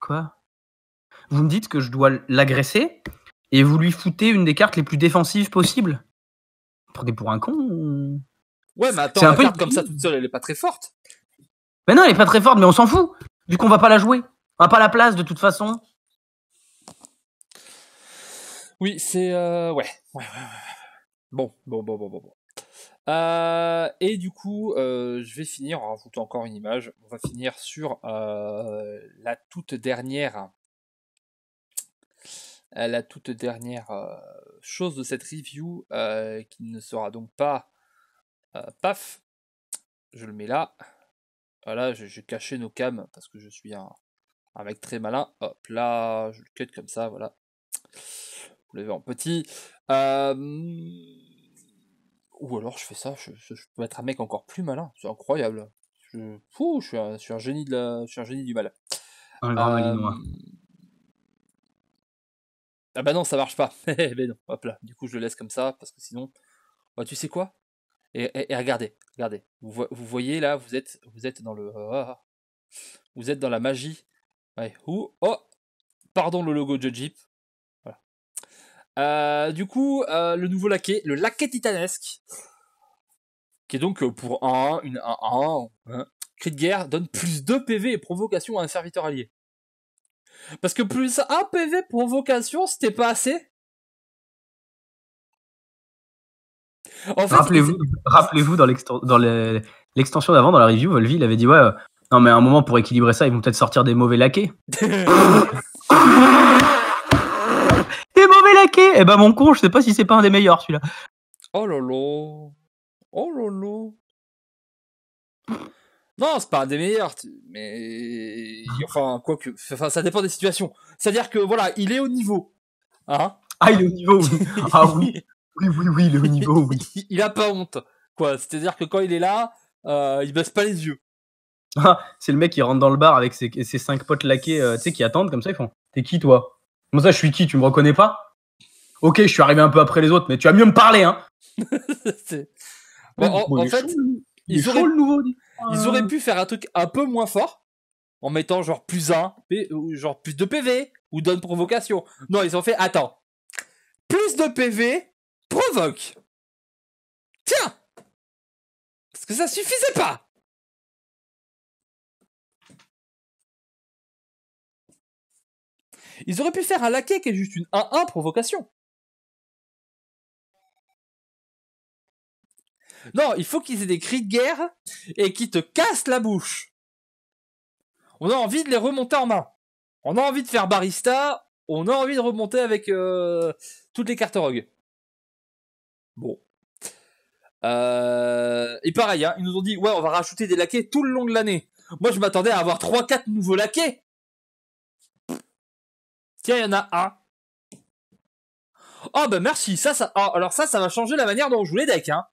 Speaker 3: Quoi Vous me dites que je dois l'agresser et vous lui foutez une des cartes les plus défensives possibles Prenez pour un con
Speaker 2: Ouais, mais attends, carte comme ça toute seule, elle est pas très forte.
Speaker 3: Mais non, elle est pas très forte, mais on s'en fout. Du coup, on va pas la jouer. On va pas la place de toute façon.
Speaker 2: Oui, c'est. Euh, ouais. Ouais, ouais, ouais. Bon, bon, bon, bon, bon. Euh, et du coup, euh, je vais finir en rajoutant encore une image. On va finir sur la toute dernière, la toute dernière chose de cette review qui ne sera donc pas paf. Je le mets là. Voilà, ah, je, caché nos cams parce que je suis un, un mec très malin. Hop là, je le cut comme ça, voilà. Vous l'avez en petit. Euh, ou alors je fais ça, je, peux être un mec encore plus malin. C'est incroyable. Je, suis un, je, suis un, génie de la... génie du mal. Euh, ah bah non, ça marche pas. Mais non, hop là. Du coup, je le laisse comme ça parce que sinon, bah, tu sais quoi et, regardez, regardez. Vous, voyez là, vous êtes, vous êtes dans le. Oh, oh, oh. vous êtes dans la magie. Ouais. oh Pardon le logo de Jeep. Voilà. Euh, du coup, euh, le nouveau laquais, le laquais titanesque. Qui est donc euh, pour un une 1 hein. Cri de guerre donne plus 2
Speaker 1: PV et provocation à un serviteur allié. Parce que plus 1 PV provocation, c'était pas assez. rappelez-vous, rappelez dans l'extension d'avant, dans la review, Volvi, avait dit ouais, euh, non mais à un moment
Speaker 3: pour équilibrer ça, ils vont peut-être sortir des mauvais laquais.
Speaker 1: des
Speaker 2: mauvais laquais.
Speaker 3: Eh ben mon con, je sais pas si c'est pas un des meilleurs celui-là.
Speaker 2: Oh lolo, oh lolo. Non, c'est pas un des meilleurs, mais enfin quoi que, enfin ça dépend des situations. C'est-à-dire que voilà, il est au niveau, hein Ah, il est au niveau. Ah oui.
Speaker 1: Oui, oui, oui, le niveau, oui.
Speaker 2: il, a pas honte, quoi. C'est-à-dire que quand il est là, euh, il baisse pas les yeux. Ah, c'est le mec
Speaker 3: qui rentre dans le bar avec ses, ses cinq potes laqués, euh, tu sais, qui attendent comme ça, ils font T'es qui toi moi ça, je suis qui Tu me reconnais pas Ok, je suis arrivé un peu après les autres, mais tu as mieux me parler, hein
Speaker 2: En, fait,
Speaker 1: ils, auraient,
Speaker 2: pu faire un truc un peu moins fort en mettant genre plus 1, genre plus de PV ou donne provocation. Non, ils ont
Speaker 1: fait Attends, plus de PV, provoque. Tiens Parce que ça suffisait pas Ils auraient pu faire un laquais qui est juste une 1-1 provocation. Non, il faut qu'ils aient des cris de guerre et qu'ils te cassent la bouche.
Speaker 2: On a envie de les remonter en main. On a envie de faire barista. On a envie de remonter avec euh, toutes les cartes rogues. Bon. Euh, et pareil, hein, ils nous ont dit, ouais, on va rajouter des laquais tout le long de l'année. Moi, je m'attendais à avoir 3-4 nouveaux laquais. Tiens, il y en a un.
Speaker 1: Oh, bah merci, ça, ça... Oh, alors ça, ça va changer la manière dont on joue les decks, hein.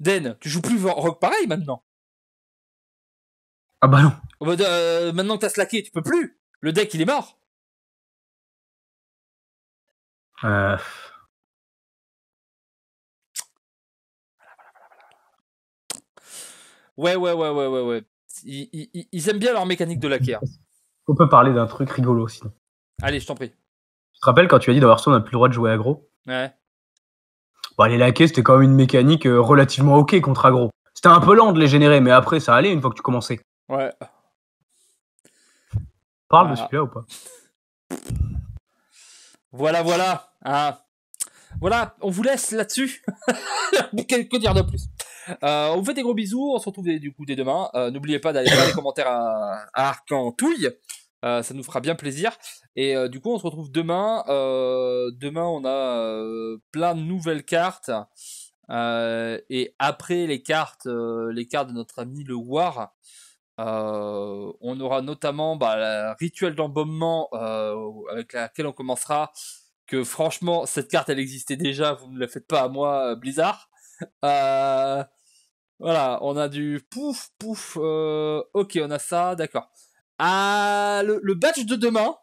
Speaker 1: Den, tu joues plus rock pareil maintenant. Ah bah non. Oh, bah, euh, maintenant que t'as slacké, tu peux plus. Le deck, il est mort. Euh... Ouais, ouais, ouais, ouais, ouais, ouais.
Speaker 2: Ils, aiment bien leur mécanique de laquer.
Speaker 3: On peut parler d'un truc rigolo sinon.
Speaker 2: Allez, je t'en prie. Tu
Speaker 3: te rappelles quand tu as dit d'avoir son, on n'a plus le droit de jouer aggro Ouais. Bah, les laquais, c'était quand même une mécanique euh, relativement ok contre aggro. C'était un peu lent de les générer, mais après, ça allait une fois que tu commençais.
Speaker 2: Ouais. Parle de ah. celui-là ou pas Voilà, voilà. Ah. Voilà, on vous laisse là-dessus. Quelque que dire de plus euh, on vous fait des gros bisous. On se retrouve du coup dès demain. Euh, n'oubliez pas d'aller faire les commentaires à, Touille. Euh, ça nous fera bien plaisir. Et du coup, on se retrouve demain. demain, on a plein de nouvelles cartes. et après les cartes, les cartes de notre ami le War, on aura notamment bah, le rituel d'embaumement avec laquelle on commencera. Que franchement, cette carte elle existait déjà, vous ne la faites pas à moi, Blizzard. Euh, voilà, on a du pouf, pouf. Euh, ok, on a ça, d'accord. Ah, le, le badge de demain,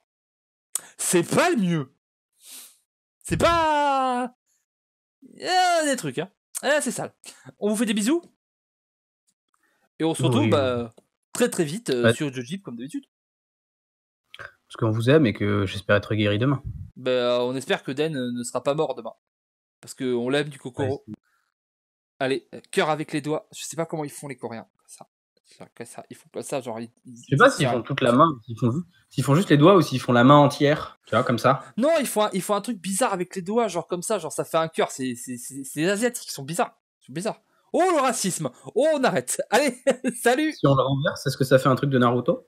Speaker 2: c'est pas le mieux. C'est pas... Euh, des trucs, hein. c'est sale. On vous fait des bisous. Et on se retrouve bah, très très vite sur Jojib comme d'habitude.
Speaker 3: Parce qu'on vous aime et que j'espère être guéri demain.
Speaker 2: Bah, on espère que Den ne sera pas mort demain. Parce qu'on l'aime du Kokoro. Allez, cœur avec les doigts. Je sais pas comment ils font les Coréens. Ça, ils font pas ça. Genre, je
Speaker 3: sais pas s'ils font toute la main, s'ils font, font, juste les doigts ou s'ils font la main entière. Tu vois, comme ça.
Speaker 2: Non, ils font, un, ils font un truc bizarre avec les doigts, genre comme ça, genre ça fait un cœur. C'est les Asiatiques, qui sont bizarres. Ils sont bizarres. Oh le racisme Oh on arrête Allez, salut Si on le
Speaker 1: renverse, est-ce que ça fait un truc de Naruto